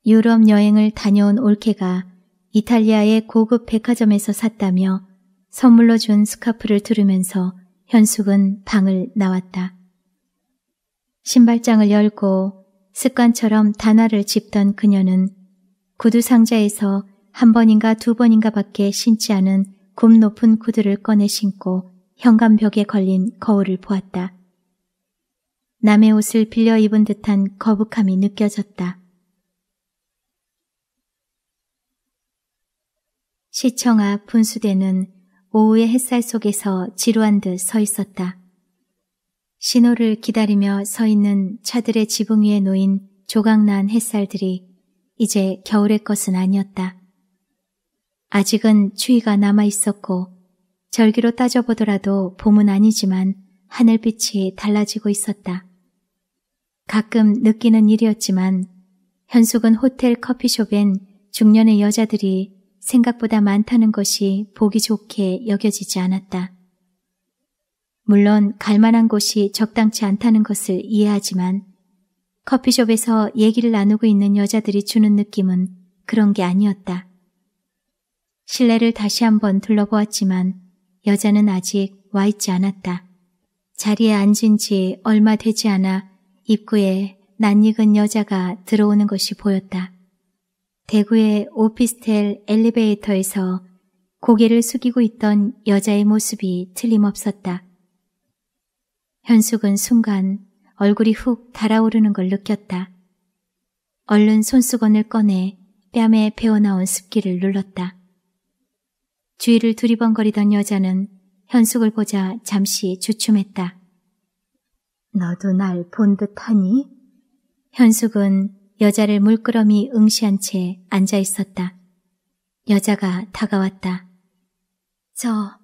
유럽 여행을 다녀온 올케가 이탈리아의 고급 백화점에서 샀다며 선물로 준 스카프를 두르면서 현숙은 방을 나왔다. 신발장을 열고 습관처럼 단화를 짚던 그녀는 구두 상자에서 한 번인가 두 번인가 밖에 신지 않은 굽 높은 구두를 꺼내 신고 현관벽에 걸린 거울을 보았다. 남의 옷을 빌려 입은 듯한 거북함이 느껴졌다. 시청 앞 분수대는 오후의 햇살 속에서 지루한 듯 서 있었다. 신호를 기다리며 서 있는 차들의 지붕 위에 놓인 조각난 햇살들이 이제 겨울의 것은 아니었다. 아직은 추위가 남아 있었고 절기로 따져보더라도 봄은 아니지만 하늘빛이 달라지고 있었다. 가끔 느끼는 일이었지만 현숙은 호텔 커피숍엔 중년의 여자들이 생각보다 많다는 것이 보기 좋게 여겨지지 않았다. 물론 갈만한 곳이 적당치 않다는 것을 이해하지만 커피숍에서 얘기를 나누고 있는 여자들이 주는 느낌은 그런 게 아니었다. 실내를 다시 한번 둘러보았지만 여자는 아직 와 있지 않았다. 자리에 앉은 지 얼마 되지 않아 입구에 낯익은 여자가 들어오는 것이 보였다. 대구의 오피스텔 엘리베이터에서 고개를 숙이고 있던 여자의 모습이 틀림없었다. 현숙은 순간 얼굴이 훅 달아오르는 걸 느꼈다. 얼른 손수건을 꺼내 뺨에 베어나온 습기를 눌렀다. 주위를 두리번거리던 여자는 현숙을 보자 잠시 주춤했다. 너도 날 본 듯하니? 현숙은 여자를 물끄러미 응시한 채 앉아 있었다. 여자가 다가왔다. 저,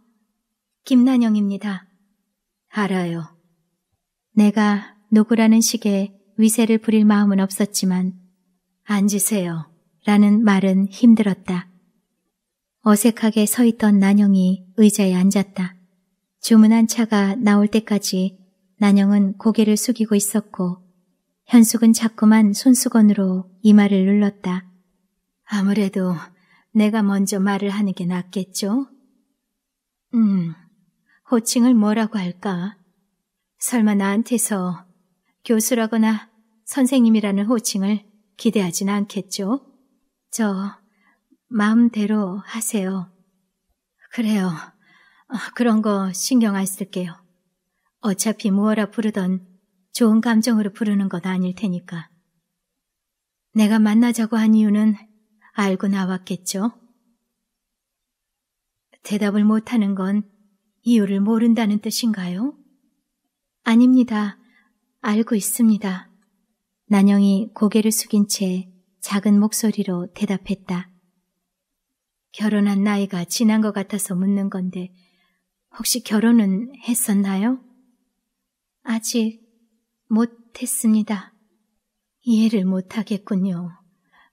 김난영입니다. 알아요. 내가 누구라는 식의 위세를 부릴 마음은 없었지만 앉으세요 라는 말은 힘들었다. 어색하게 서 있던 난영이 의자에 앉았다. 주문한 차가 나올 때까지 난영은 고개를 숙이고 있었고 현숙은 자꾸만 손수건으로 이마를 눌렀다. 아무래도 내가 먼저 말을 하는 게 낫겠죠? 음, 호칭을 뭐라고 할까? 설마 나한테서 교수라거나 선생님이라는 호칭을 기대하진 않겠죠? 저 마음대로 하세요. 그래요. 아, 그런 거 신경 안 쓸게요. 어차피 무어라 부르던 좋은 감정으로 부르는 건 아닐 테니까. 내가 만나자고 한 이유는 알고 나왔겠죠? 대답을 못하는 건 이유를 모른다는 뜻인가요? 아닙니다. 알고 있습니다. 난영이 고개를 숙인 채 작은 목소리로 대답했다. 결혼한 나이가 지난 것 같아서 묻는 건데, 혹시 결혼은 했었나요? 아직 못했습니다. 이해를 못하겠군요.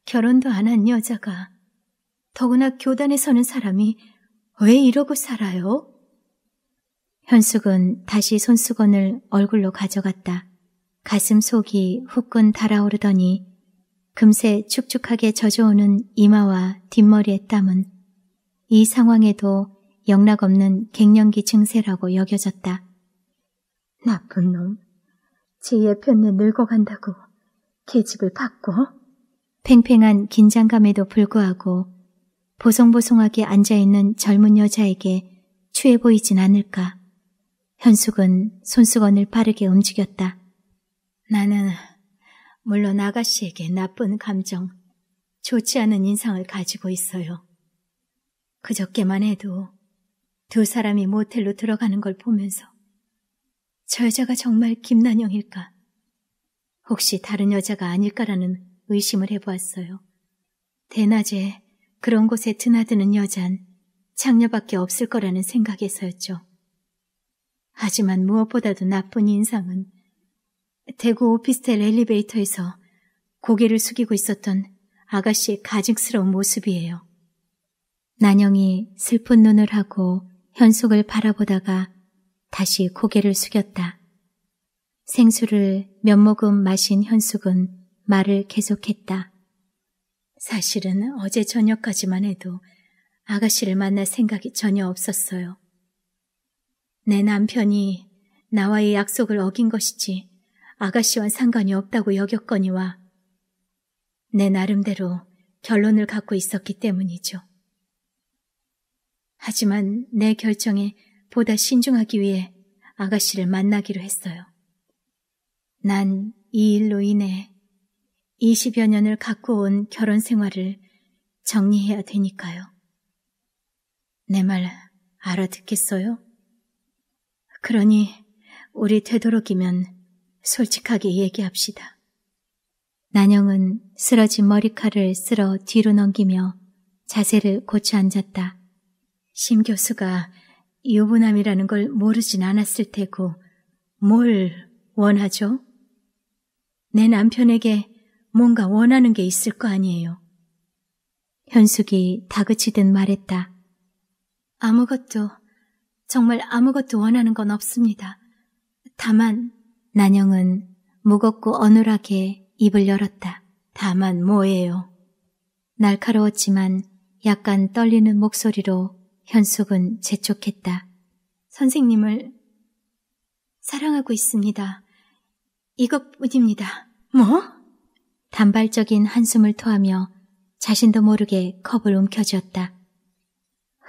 결혼도 안 한 여자가, 더구나 교단에 서는 사람이 왜 이러고 살아요? 현숙은 다시 손수건을 얼굴로 가져갔다. 가슴 속이 후끈 달아오르더니 금세 축축하게 젖어오는 이마와 뒷머리의 땀은 이 상황에도 영락없는 갱년기 증세라고 여겨졌다. 나쁜 놈. 제2의 편에 늙어간다고 계집을 받고 팽팽한 긴장감에도 불구하고 보송보송하게 앉아있는 젊은 여자에게 취해 보이진 않을까. 현숙은 손수건을 빠르게 움직였다. 나는 물론 아가씨에게 나쁜 감정, 좋지 않은 인상을 가지고 있어요. 그저께만 해도 두 사람이 모텔로 들어가는 걸 보면서 저 여자가 정말 김난영일까? 혹시 다른 여자가 아닐까라는 의심을 해보았어요. 대낮에 그런 곳에 드나드는 여잔 장녀밖에 없을 거라는 생각에서였죠. 하지만 무엇보다도 나쁜 인상은 대구 오피스텔 엘리베이터에서 고개를 숙이고 있었던 아가씨의 가증스러운 모습이에요. 난영이 슬픈 눈을 하고 현숙을 바라보다가 다시 고개를 숙였다. 생수를 몇 모금 마신 현숙은 말을 계속했다. 사실은 어제 저녁까지만 해도 아가씨를 만날 생각이 전혀 없었어요. 내 남편이 나와의 약속을 어긴 것이지 아가씨와 상관이 없다고 여겼거니와 내 나름대로 결론을 갖고 있었기 때문이죠. 하지만 내 결정에 보다 신중하기 위해 아가씨를 만나기로 했어요. 난 이 일로 인해 20여 년을 갖고 온 결혼 생활을 정리해야 되니까요. 내 말 알아듣겠어요? 그러니 우리 되도록이면 솔직하게 얘기합시다. 난영은 쓰러진 머리칼을 쓸어 뒤로 넘기며 자세를 고쳐 앉았다. 심 교수가 유부남이라는 걸 모르진 않았을 테고 뭘 원하죠? 내 남편에게 뭔가 원하는 게 있을 거 아니에요. 현숙이 다그치듯 말했다. 아무것도 정말 아무것도 원하는 건 없습니다. 다만 난영은 무겁고 어눌하게 입을 열었다. 다만 뭐예요? 날카로웠지만 약간 떨리는 목소리로 현숙은 재촉했다. 선생님을 사랑하고 있습니다. 이것뿐입니다. 뭐? 단발적인 한숨을 토하며 자신도 모르게 컵을 움켜쥐었다.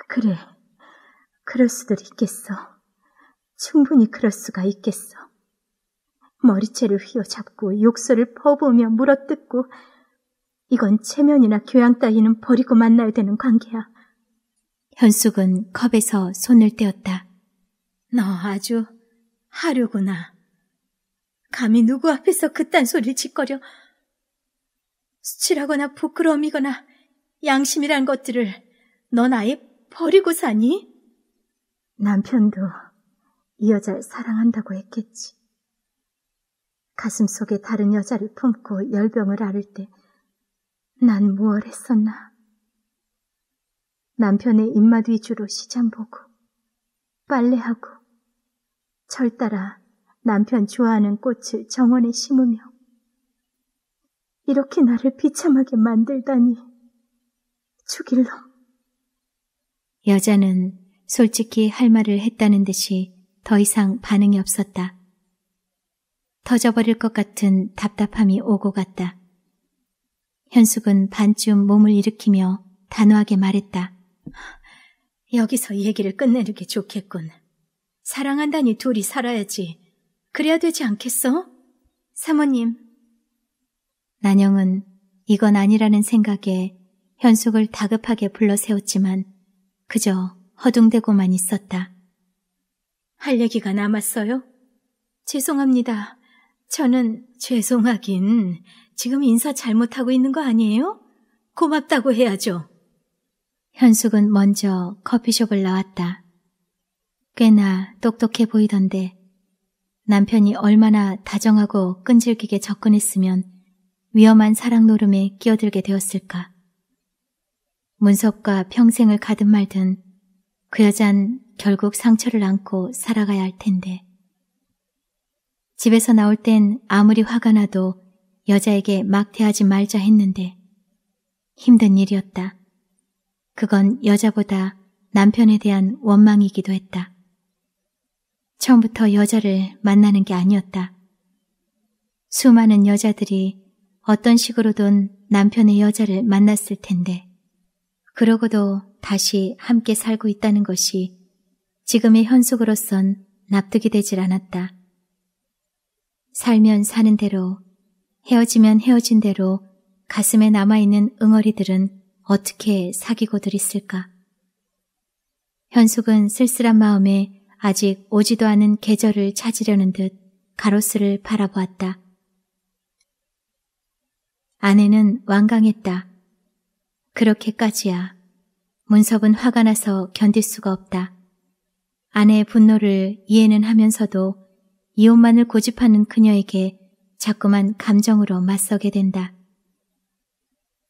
그래, 그럴 수도 있겠어. 충분히 그럴 수가 있겠어. 머리채를 휘어잡고 욕설을 퍼부으며 물어뜯고 이건 체면이나 교양 따위는 버리고 만나야 되는 관계야. 현숙은 컵에서 손을 떼었다. 너 아주 하류구나 감히 누구 앞에서 그딴 소리를 짓거려. 수치라거나 부끄러움이거나 양심이란 것들을 넌 아예 버리고 사니? 남편도 이 여자를 사랑한다고 했겠지. 가슴 속에 다른 여자를 품고 열병을 앓을 때 난 무얼 했었나? 남편의 입맛 위주로 시장 보고 빨래하고 절 따라 남편 좋아하는 꽃을 정원에 심으며 이렇게 나를 비참하게 만들다니 죽일 놈. 여자는 솔직히 할 말을 했다는 듯이 더 이상 반응이 없었다. 터져버릴 것 같은 답답함이 오고 갔다. 현숙은 반쯤 몸을 일으키며 단호하게 말했다. 여기서 얘기를 끝내는 게 좋겠군. 사랑한다니 둘이 살아야지. 그래야 되지 않겠어? 사모님. 난영은 이건 아니라는 생각에 현숙을 다급하게 불러세웠지만 그저 허둥대고만 있었다. 할 얘기가 남았어요? 죄송합니다. 저는 죄송하긴 지금 인사 잘못하고 있는 거 아니에요? 고맙다고 해야죠. 현숙은 먼저 커피숍을 나왔다. 꽤나 똑똑해 보이던데 남편이 얼마나 다정하고 끈질기게 접근했으면 위험한 사랑 노름에 끼어들게 되었을까. 문석과 평생을 가든 말든 그 여잔 결국 상처를 안고 살아가야 할 텐데. 집에서 나올 땐 아무리 화가 나도 여자에게 막 대하지 말자 했는데 힘든 일이었다. 그건 여자보다 남편에 대한 원망이기도 했다. 처음부터 여자를 만나는 게 아니었다. 수많은 여자들이 어떤 식으로든 남편의 여자를 만났을 텐데 그러고도 다시 함께 살고 있다는 것이 지금의 현숙으로선 납득이 되질 않았다. 살면 사는 대로, 헤어지면 헤어진 대로 가슴에 남아있는 응어리들은 어떻게 사귀고들 있을까? 현숙은 쓸쓸한 마음에 아직 오지도 않은 계절을 찾으려는 듯가로수를 바라보았다. 아내는 완강했다. 그렇게까지야. 문섭은 화가 나서 견딜 수가 없다. 아내의 분노를 이해는 하면서도 이혼만을 고집하는 그녀에게 자꾸만 감정으로 맞서게 된다.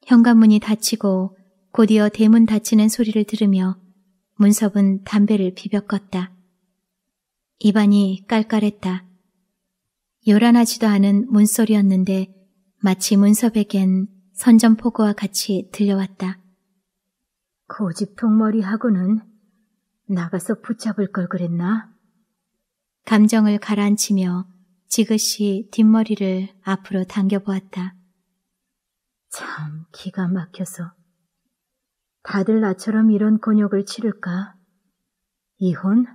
현관문이 닫히고 곧이어 대문 닫히는 소리를 들으며 문섭은 담배를 비벼껐다. 입안이 깔깔했다. 요란하지도 않은 문소리였는데 마치 문섭에겐 선전포고와 같이 들려왔다. 고집통머리하고는 나가서 붙잡을 걸 그랬나? 감정을 가라앉히며 지그시 뒷머리를 앞으로 당겨보았다. 참 기가 막혀서 다들 나처럼 이런 곤욕을 치를까? 이혼?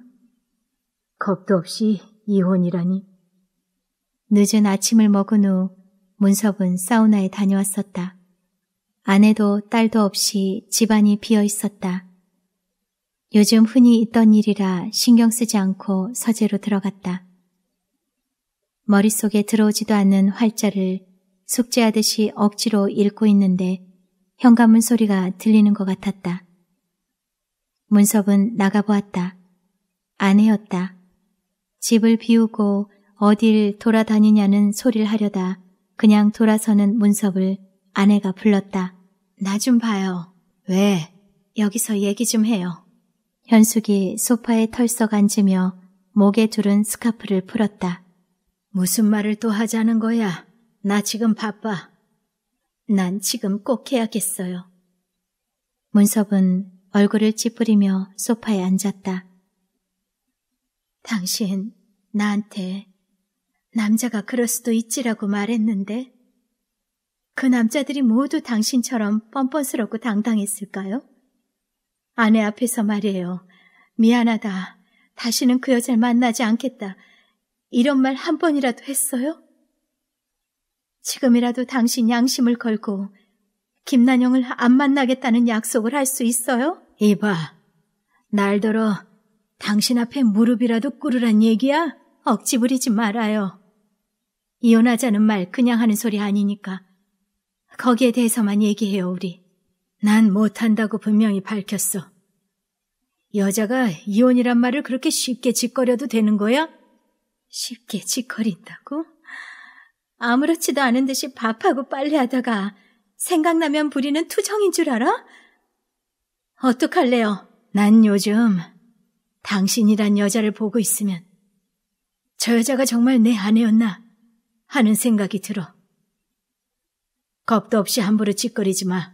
겁도 없이 이혼이라니. 늦은 아침을 먹은 후 문섭은 사우나에 다녀왔었다. 아내도 딸도 없이 집안이 비어 있었다. 요즘 흔히 있던 일이라 신경 쓰지 않고 서재로 들어갔다. 머릿속에 들어오지도 않는 활자를 숙제하듯이 억지로 읽고 있는데 현관문 소리가 들리는 것 같았다. 문섭은 나가보았다. 아내였다. 집을 비우고 어딜 돌아다니냐는 소리를 하려다 그냥 돌아서는 문섭을 아내가 불렀다. 나좀 봐요. 왜? 여기서 얘기 좀 해요. 현숙이 소파에 털썩 앉으며 목에 두른 스카프를 풀었다. 무슨 말을 또 하자는 거야? 나 지금 바빠. 난 지금 꼭 해야겠어요. 문섭은 얼굴을 찌푸리며 소파에 앉았다. 당신 나한테 남자가 그럴 수도 있지라고 말했는데 그 남자들이 모두 당신처럼 뻔뻔스럽고 당당했을까요? 아내 앞에서 말이에요. 미안하다. 다시는 그 여자를 만나지 않겠다. 이런 말 한 번이라도 했어요? 지금이라도 당신 양심을 걸고 김난영을 안 만나겠다는 약속을 할 수 있어요? 이봐, 날더러 당신 앞에 무릎이라도 꿇으란 얘기야? 억지 부리지 말아요. 이혼하자는 말 그냥 하는 소리 아니니까 거기에 대해서만 얘기해요, 우리. 난 못한다고 분명히 밝혔어. 여자가 이혼이란 말을 그렇게 쉽게 짓거려도 되는 거야? 쉽게 짓거린다고? 아무렇지도 않은 듯이 밥하고 빨래하다가 생각나면 부리는 투정인 줄 알아? 어떡할래요? 난 요즘 당신이란 여자를 보고 있으면 저 여자가 정말 내 아내였나 하는 생각이 들어. 겁도 없이 함부로 짓거리지 마.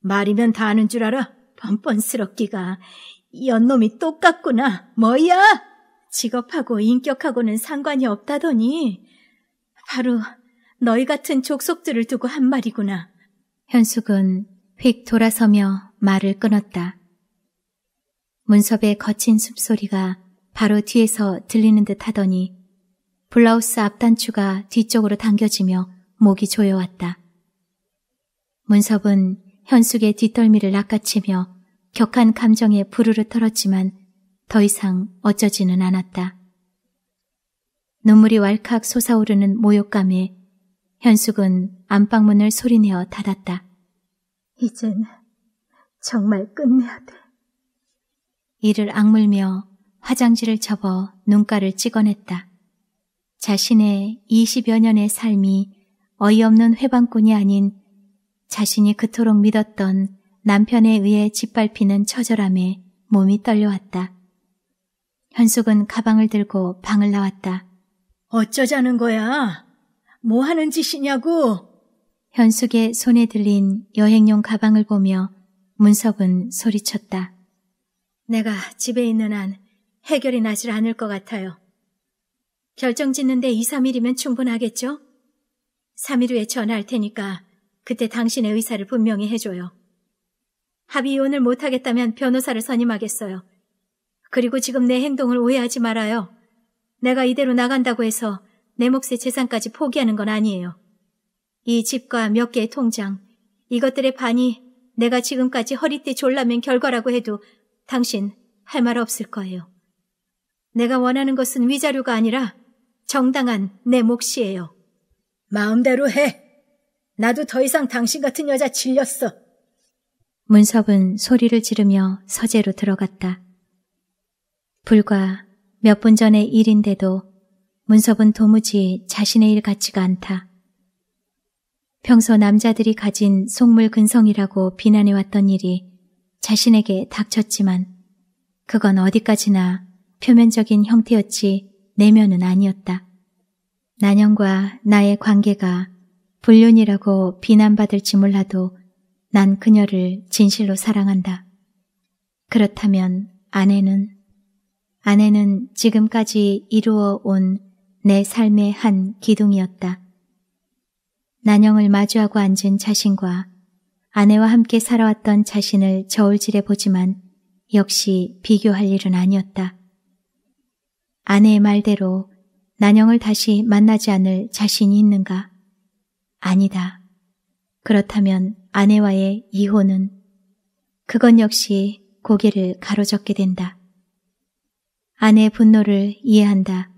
말이면 다 아는 줄 알아? 뻔뻔스럽기가. 연놈이 똑같구나. 뭐야? 직업하고 인격하고는 상관이 없다더니. 바로 너희 같은 족속들을 두고 한 말이구나. 현숙은 휙 돌아서며 말을 끊었다. 문섭의 거친 숨소리가 바로 뒤에서 들리는 듯 하더니 블라우스 앞단추가 뒤쪽으로 당겨지며 목이 조여왔다. 문섭은 현숙의 뒷덜미를 낚아채며 격한 감정에 부르르 털었지만 더 이상 어쩌지는 않았다. 눈물이 왈칵 솟아오르는 모욕감에 현숙은 안방문을 소리내어 닫았다. 이젠 정말 끝내야 돼. 이를 악물며 화장지를 접어 눈가를 찍어냈다. 자신의 20여 년의 삶이 어이없는 회방꾼이 아닌 자신이 그토록 믿었던 남편에 의해 짓밟히는 처절함에 몸이 떨려왔다. 현숙은 가방을 들고 방을 나왔다. 어쩌자는 거야? 뭐 하는 짓이냐고? 현숙의 손에 들린 여행용 가방을 보며 문석은 소리쳤다. 내가 집에 있는 한 해결이 나질 않을 것 같아요. 결정 짓는데 2, 3일이면 충분하겠죠? 3일 후에 전화할 테니까 그때 당신의 의사를 분명히 해줘요. 합의 이혼을 못하겠다면 변호사를 선임하겠어요. 그리고 지금 내 행동을 오해하지 말아요. 내가 이대로 나간다고 해서 내 몫의 재산까지 포기하는 건 아니에요. 이 집과 몇 개의 통장, 이것들의 반이 내가 지금까지 허리띠 졸라맨 결과라고 해도 당신 할 말 없을 거예요. 내가 원하는 것은 위자료가 아니라 정당한 내 몫이에요. 마음대로 해. 나도 더 이상 당신 같은 여자 질렸어. 문섭은 소리를 지르며 서재로 들어갔다. 불과 몇 분 전의 일인데도 문섭은 도무지 자신의 일 같지가 않다. 평소 남자들이 가진 속물 근성이라고 비난해왔던 일이 자신에게 닥쳤지만 그건 어디까지나 표면적인 형태였지 내면은 아니었다. 난영과 나의 관계가 불륜이라고 비난받을지 몰라도 난 그녀를 진실로 사랑한다. 그렇다면 아내는 아내는 지금까지 이루어 온 내 삶의 한 기둥이었다. 난영을 마주하고 앉은 자신과 아내와 함께 살아왔던 자신을 저울질해 보지만 역시 비교할 일은 아니었다. 아내의 말대로 난영을 다시 만나지 않을 자신이 있는가? 아니다. 그렇다면 아내와의 이혼은 그것 역시 고개를 가로젓게 된다. 아내의 분노를 이해한다.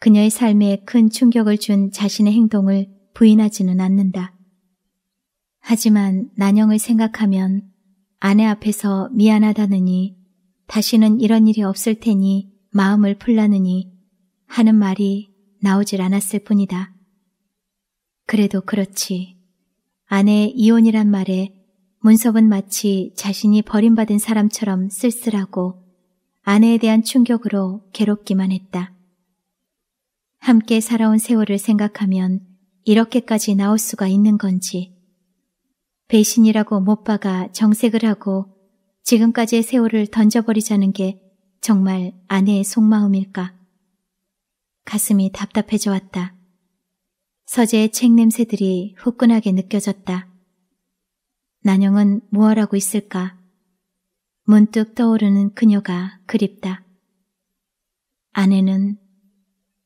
그녀의 삶에 큰 충격을 준 자신의 행동을 부인하지는 않는다. 하지만 난영을 생각하면 아내 앞에서 미안하다느니 다시는 이런 일이 없을 테니 마음을 풀라느니 하는 말이 나오질 않았을 뿐이다. 그래도 그렇지. 아내의 이혼이란 말에 문섭은 마치 자신이 버림받은 사람처럼 쓸쓸하고 아내에 대한 충격으로 괴롭기만 했다. 함께 살아온 세월을 생각하면 이렇게까지 나올 수가 있는 건지 배신이라고 못박아 정색을 하고 지금까지의 세월을 던져버리자는 게 정말 아내의 속마음일까. 가슴이 답답해져 왔다. 서재의 책 냄새들이 후끈하게 느껴졌다. 난영은 무얼 하고 있을까? 문득 떠오르는 그녀가 그립다. 아내는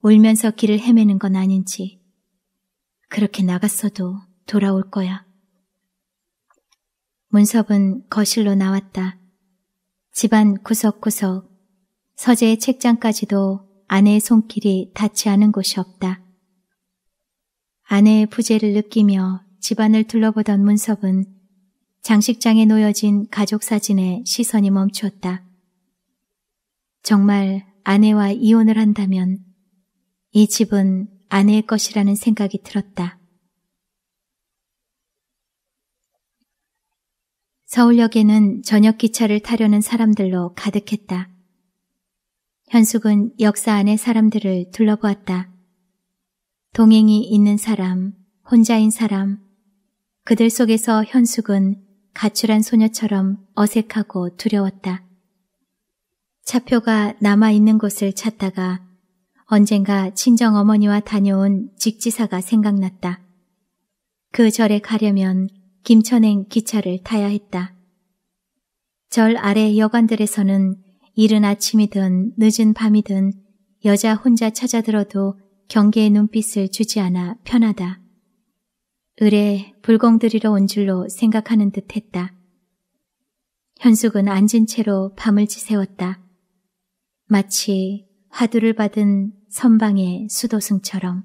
울면서 길을 헤매는 건 아닌지 그렇게 나갔어도 돌아올 거야. 문섭은 거실로 나왔다. 집안 구석구석 서재의 책장까지도 아내의 손길이 닿지 않은 곳이 없다. 아내의 부재를 느끼며 집안을 둘러보던 문섭은 장식장에 놓여진 가족 사진에 시선이 멈추었다. 정말 아내와 이혼을 한다면 이 집은 아내의 것이라는 생각이 들었다. 서울역에는 저녁 기차를 타려는 사람들로 가득했다. 현숙은 역사 안에 사람들을 둘러보았다. 동행이 있는 사람, 혼자인 사람, 그들 속에서 현숙은 가출한 소녀처럼 어색하고 두려웠다. 차표가 남아있는 곳을 찾다가 언젠가 친정 어머니와 다녀온 직지사가 생각났다. 그 절에 가려면 김천행 기차를 타야 했다. 절 아래 여관들에서는 이른 아침이든 늦은 밤이든 여자 혼자 찾아들어도 경계의 눈빛을 주지 않아 편하다. 을에 불공들이러 온 줄로 생각하는 듯 했다. 현숙은 앉은 채로 밤을 지새웠다. 마치 화두를 받은 선방의 수도승처럼.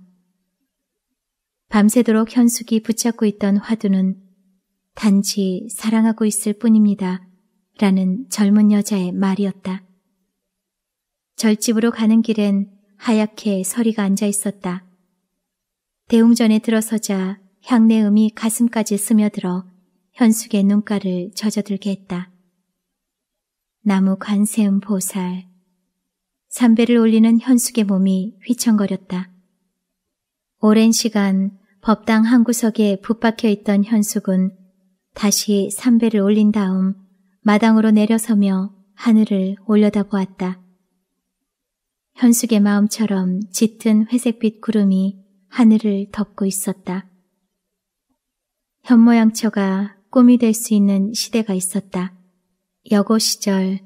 밤새도록 현숙이 붙잡고 있던 화두는 단지 사랑하고 있을 뿐입니다. 라는 젊은 여자의 말이었다. 절집으로 가는 길엔 하얗게 서리가 앉아 있었다. 대웅전에 들어서자 향내음이 가슴까지 스며들어 현숙의 눈가를 젖어들게 했다. 나무 관세음 보살. 삼배를 올리는 현숙의 몸이 휘청거렸다. 오랜 시간 법당 한 구석에 붙박혀 있던 현숙은 다시 삼배를 올린 다음 마당으로 내려서며 하늘을 올려다보았다. 현숙의 마음처럼 짙은 회색빛 구름이 하늘을 덮고 있었다. 현모양처가 꿈이 될 수 있는 시대가 있었다. 여고 시절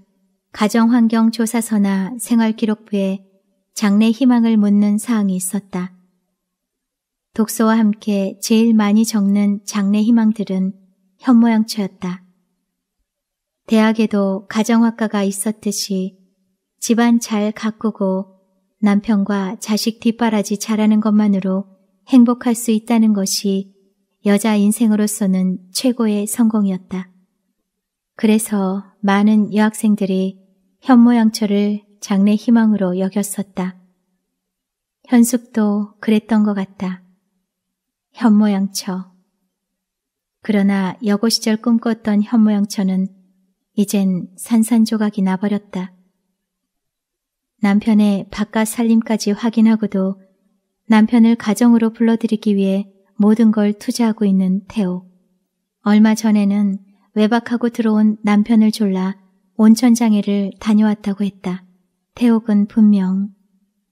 가정환경조사서나 생활기록부에 장래 희망을 묻는 사항이 있었다. 독서와 함께 제일 많이 적는 장래 희망들은 현모양처였다. 대학에도 가정학과가 있었듯이 집안 잘 가꾸고 남편과 자식 뒷바라지 잘하는 것만으로 행복할 수 있다는 것이 여자 인생으로서는 최고의 성공이었다. 그래서 많은 여학생들이 현모양처를 장래 희망으로 여겼었다. 현숙도 그랬던 것 같다. 현모양처. 그러나 여고 시절 꿈꿨던 현모양처는 이젠 산산조각이 나버렸다. 남편의 바깥 살림까지 확인하고도 남편을 가정으로 불러들이기 위해 모든 걸 투자하고 있는 태옥. 얼마 전에는 외박하고 들어온 남편을 졸라 온천장애를 다녀왔다고 했다. 태옥은 분명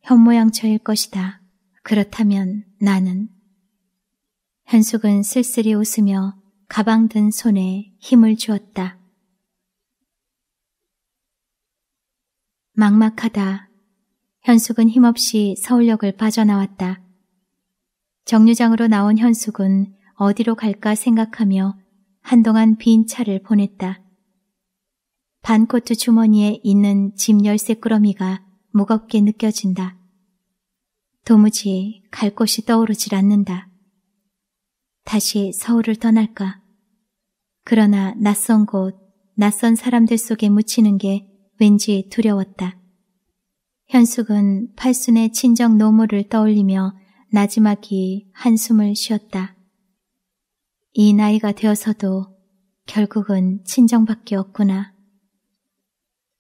현모양처일 것이다. 그렇다면 나는 현숙은 쓸쓸히 웃으며 가방 든 손에 힘을 주었다. 막막하다. 현숙은 힘없이 서울역을 빠져나왔다. 정류장으로 나온 현숙은 어디로 갈까 생각하며 한동안 빈 차를 보냈다. 반코트 주머니에 있는 집 열쇠 꾸러미가 무겁게 느껴진다. 도무지 갈 곳이 떠오르질 않는다. 다시 서울을 떠날까? 그러나 낯선 곳, 낯선 사람들 속에 묻히는 게 왠지 두려웠다. 현숙은 팔순의 친정 노모를 떠올리며 나지막이 한숨을 쉬었다. 이 나이가 되어서도 결국은 친정밖에 없구나.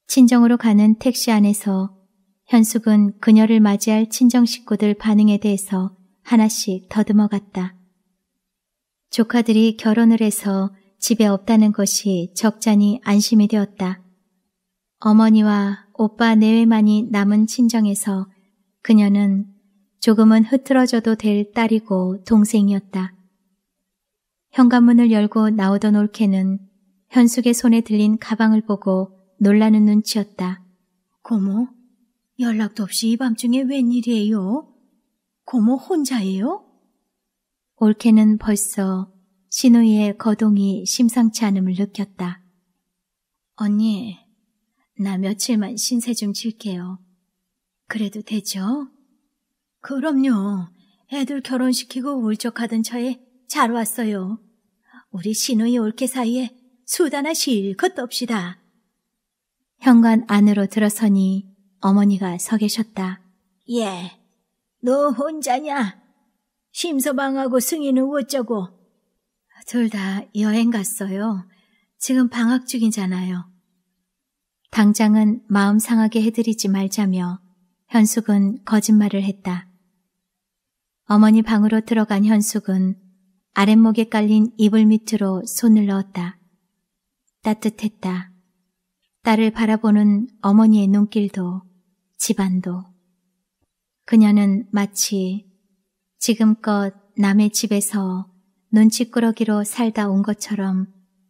친정으로 가는 택시 안에서 현숙은 그녀를 맞이할 친정 식구들 반응에 대해서 하나씩 더듬어 갔다. 조카들이 결혼을 해서 집에 없다는 것이 적잖이 안심이 되었다. 어머니와 오빠 내외만이 남은 친정에서 그녀는 조금은 흐트러져도 될 딸이고 동생이었다. 현관문을 열고 나오던 올케는 현숙의 손에 들린 가방을 보고 놀라는 눈치였다. 고모, 연락도 없이 이 밤중에 웬일이에요? 고모 혼자예요? 올케는 벌써 신우이의 거동이 심상치 않음을 느꼈다. 언니, 나 며칠만 신세 좀 질게요. 그래도 되죠? 그럼요. 애들 결혼시키고 울적하던 저에 잘 왔어요. 우리 신우이 올케 사이에 수다나 실컷 떱시다. 현관 안으로 들어서니 어머니가 서 계셨다. 예, 너 혼자냐? 심서방하고 승희는 어쩌고? 둘 다 여행 갔어요. 지금 방학 중이잖아요. 당장은 마음 상하게 해드리지 말자며 현숙은 거짓말을 했다. 어머니 방으로 들어간 현숙은 아랫목에 깔린 이불 밑으로 손을 넣었다. 따뜻했다. 딸을 바라보는 어머니의 눈길도 집안도 그녀는 마치 지금껏 남의 집에서 눈치꾸러기로 살다 온 것처럼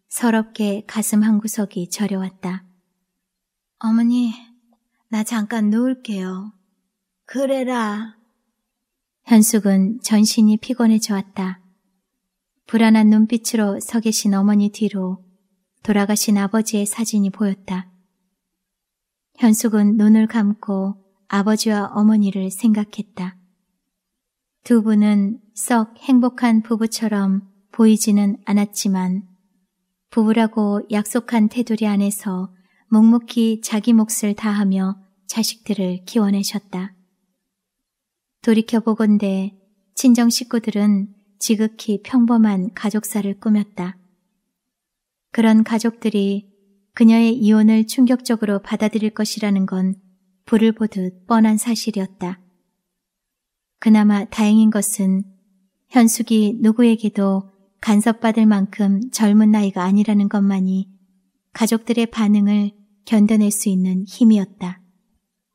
서럽게 가슴 한 구석이 저려왔다. 어머니, 나 잠깐 누울게요. 그래라. 현숙은 전신이 피곤해져왔다. 불안한 눈빛으로 서 계신 어머니 뒤로 돌아가신 아버지의 사진이 보였다. 현숙은 눈을 감고 아버지와 어머니를 생각했다. 두 분은 썩 행복한 부부처럼 보이지는 않았지만 부부라고 약속한 테두리 안에서 묵묵히 자기 몫을 다하며 자식들을 키워내셨다. 돌이켜보건대 친정 식구들은 지극히 평범한 가족사를 꾸몄다. 그런 가족들이 그녀의 이혼을 충격적으로 받아들일 것이라는 건 불을 보듯 뻔한 사실이었다. 그나마 다행인 것은 현숙이 누구에게도 간섭받을 만큼 젊은 나이가 아니라는 것만이 가족들의 반응을 견뎌낼 수 있는 힘이었다.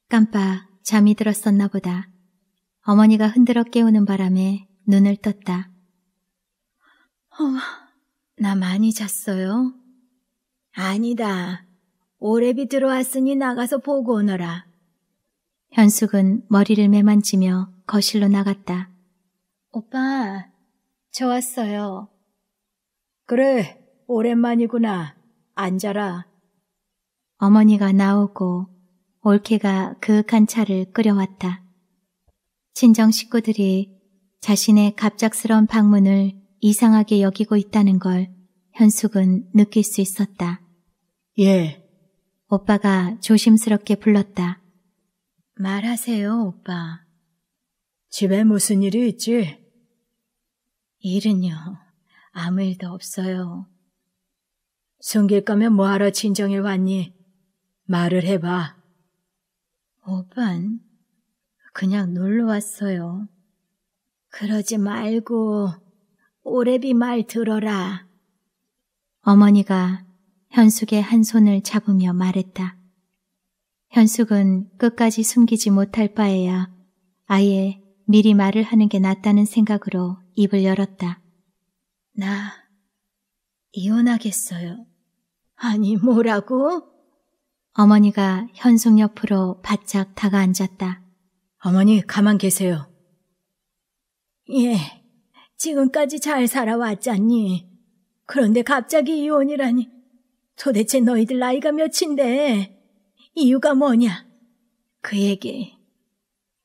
깜빡 잠이 들었었나 보다. 어머니가 흔들어 깨우는 바람에 눈을 떴다. 어, 나 많이 잤어요? 아니다. 오래비 들어왔으니 나가서 보고 오너라. 현숙은 머리를 매만지며 거실로 나갔다. 오빠, 저 왔어요. 그래, 오랜만이구나. 앉아라. 어머니가 나오고 올케가 그윽한 차를 끌여왔다 친정 식구들이 자신의 갑작스러운 방문을 이상하게 여기고 있다는 걸 현숙은 느낄 수 있었다. 예. 오빠가 조심스럽게 불렀다. 말하세요, 오빠. 집에 무슨 일이 있지? 일은요. 아무 일도 없어요. 숨길 거면 뭐하러 친정에 왔니? 말을 해봐. 오빤, 그냥 놀러 왔어요. 그러지 말고 오래비 말 들어라. 어머니가 현숙의 한 손을 잡으며 말했다. 현숙은 끝까지 숨기지 못할 바에야 아예 미리 말을 하는 게 낫다는 생각으로 입을 열었다. 나 이혼하겠어요. 아니 뭐라고? 어머니가 현숙 옆으로 바짝 다가앉았다. 어머니 가만 계세요. 예, 지금까지 잘 살아왔잖니. 그런데 갑자기 이혼이라니. 도대체 너희들 나이가 몇인데 이유가 뭐냐? 그에게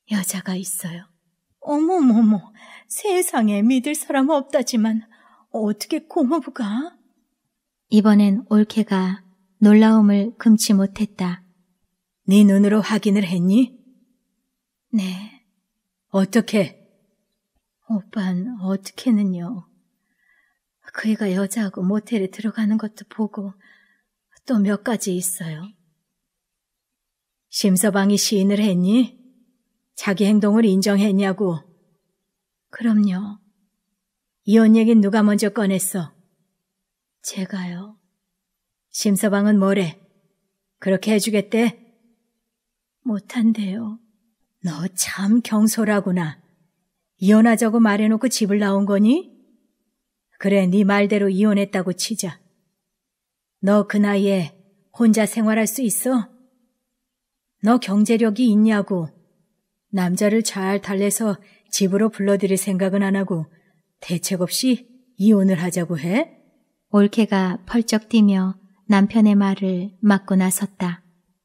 여자가 있어요. 어머머머, 세상에 믿을 사람 없다지만 어떻게 고모부가? 이번엔 올케가 놀라움을 금치 못했다. 네 눈으로 확인을 했니? 네. 어떻게? 오빤 어떻게는요. 그 애가 여자하고 모텔에 들어가는 것도 보고 또 몇 가지 있어요. 심서방이 시인을 했니? 자기 행동을 인정했냐고. 그럼요. 이혼 얘긴 누가 먼저 꺼냈어? 제가요. 심서방은 뭐래? 그렇게 해주겠대? 못한대요. 너 참 경솔하구나. 이혼하자고 말해놓고 집을 나온 거니? 그래, 네 말대로 이혼했다고 치자. 너 그 나이에 혼자 생활할 수 있어? 너 경제력이 있냐고. 남자를 잘 달래서 집으로 불러들일 생각은 안 하고 대책 없이 이혼을 하자고 해? 올케가 펄쩍 뛰며 남편의 말을 막고 나섰다.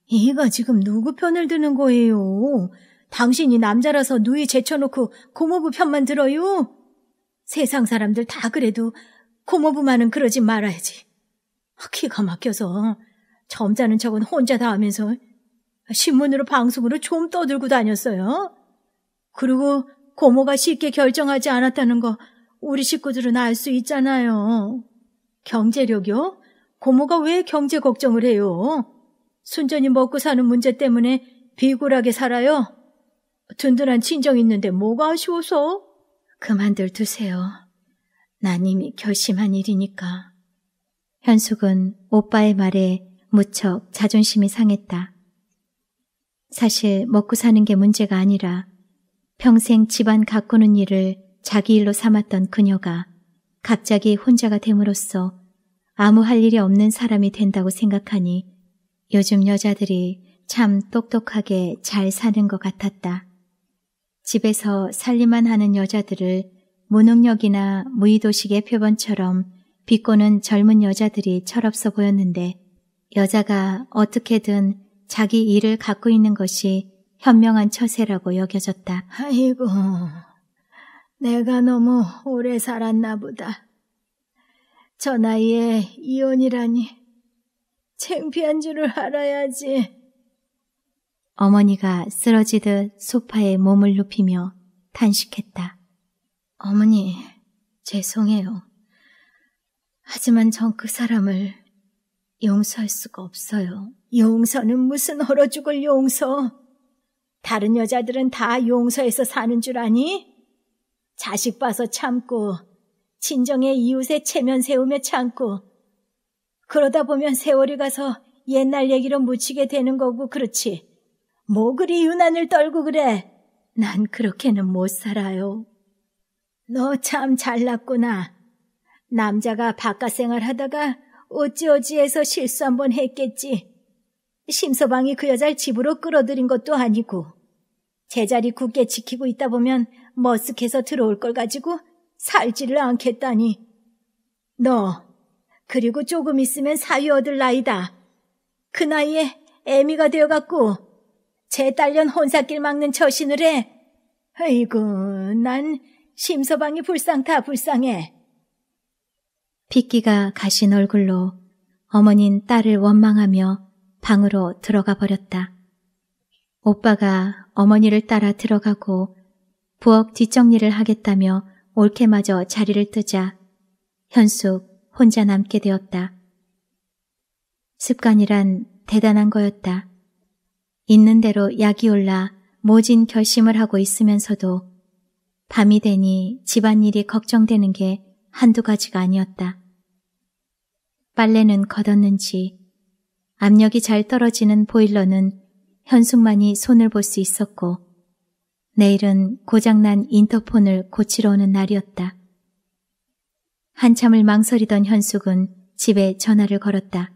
이가 지금 누구 편을 드는 거예요? 당신이 남자라서 누이 제쳐놓고 고모부 편만 들어요? 세상 사람들 다 그래도 고모부만은 그러지 말아야지. 키가 막혀서 점잖은 척은 혼자 다 하면서 신문으로 방송으로 좀 떠들고 다녔어요. 그리고 고모가 쉽게 결정하지 않았다는 거 우리 식구들은 알 수 있잖아요. 경제력이요? 고모가 왜 경제 걱정을 해요? 순전히 먹고 사는 문제 때문에 비굴하게 살아요? 든든한 친정 있는데 뭐가 아쉬워서? 그만들 두세요. 난 이미 결심한 일이니까. 현숙은 오빠의 말에 무척 자존심이 상했다. 사실 먹고 사는 게 문제가 아니라 평생 집안 가꾸는 일을 자기 일로 삼았던 그녀가 갑자기 혼자가 됨으로써 아무 할 일이 없는 사람이 된다고 생각하니 요즘 여자들이 참 똑똑하게 잘 사는 것 같았다. 집에서 살림만 하는 여자들을 무능력이나 무의도식의 표본처럼 비꼬는 젊은 여자들이 철없어 보였는데 여자가 어떻게든 자기 일을 갖고 있는 것이 현명한 처세라고 여겨졌다. 아이고, 내가 너무 오래 살았나 보다. 저 나이에 이혼이라니. 창피한 줄을 알아야지. 어머니가 쓰러지듯 소파에 몸을 눕히며 탄식했다. 어머니, 죄송해요. 하지만 전 그 사람을 용서할 수가 없어요. 용서는 무슨 얼어 죽을 용서. 다른 여자들은 다 용서해서 사는 줄 아니? 자식 봐서 참고 친정의 이웃에 체면 세우며 참고 그러다 보면 세월이 가서 옛날 얘기로 묻히게 되는 거고 그렇지. 뭐 그리 유난을 떨고 그래. 난 그렇게는 못 살아요. 너 참 잘났구나. 남자가 바깥 생활하다가 어찌어찌해서 실수 한번 했겠지. 심서방이 그 여자를 집으로 끌어들인 것도 아니고 제자리 굳게 지키고 있다 보면 머쓱해서 들어올 걸 가지고 살지를 않겠다니. 너, 그리고 조금 있으면 사위 얻을 나이다. 그 나이에 애미가 되어갖고 제 딸년 혼삿길 막는 처신을 해. 아이고, 난 심서방이 불쌍다 불쌍해. 빗기가 가신 얼굴로 어머닌 딸을 원망하며 방으로 들어가 버렸다. 오빠가 어머니를 따라 들어가고 부엌 뒷정리를 하겠다며 올케마저 자리를 뜨자 현숙 혼자 남게 되었다. 습관이란 대단한 거였다. 있는 대로 약이 올라 모진 결심을 하고 있으면서도 밤이 되니 집안일이 걱정되는 게 한두 가지가 아니었다. 빨래는 걷었는지 압력이 잘 떨어지는 보일러는 현숙만이 손을 볼 수 있었고 내일은 고장난 인터폰을 고치러 오는 날이었다. 한참을 망설이던 현숙은 집에 전화를 걸었다.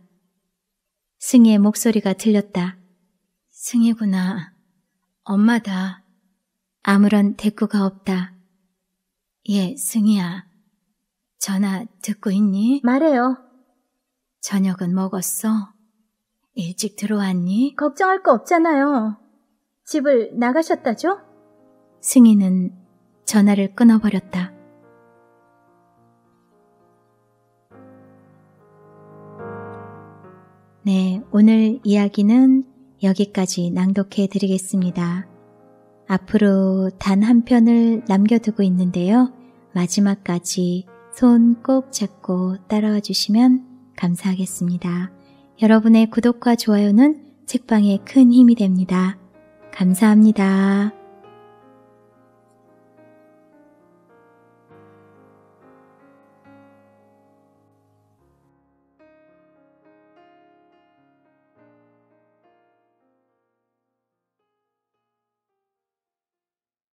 승희의 목소리가 들렸다. 승희구나. 엄마다. 아무런 대꾸가 없다. 예, 승희야. 전화 듣고 있니? 말해요. 저녁은 먹었어? 일찍 들어왔니? 걱정할 거 없잖아요. 집을 나가셨다죠? 승희는 전화를 끊어버렸다. 네, 오늘 이야기는 여기까지 낭독해 드리겠습니다. 앞으로 단 한 편을 남겨두고 있는데요. 마지막까지 손 꼭 잡고 따라와 주시면 감사하겠습니다. 여러분의 구독과 좋아요는 책방에 큰 힘이 됩니다. 감사합니다.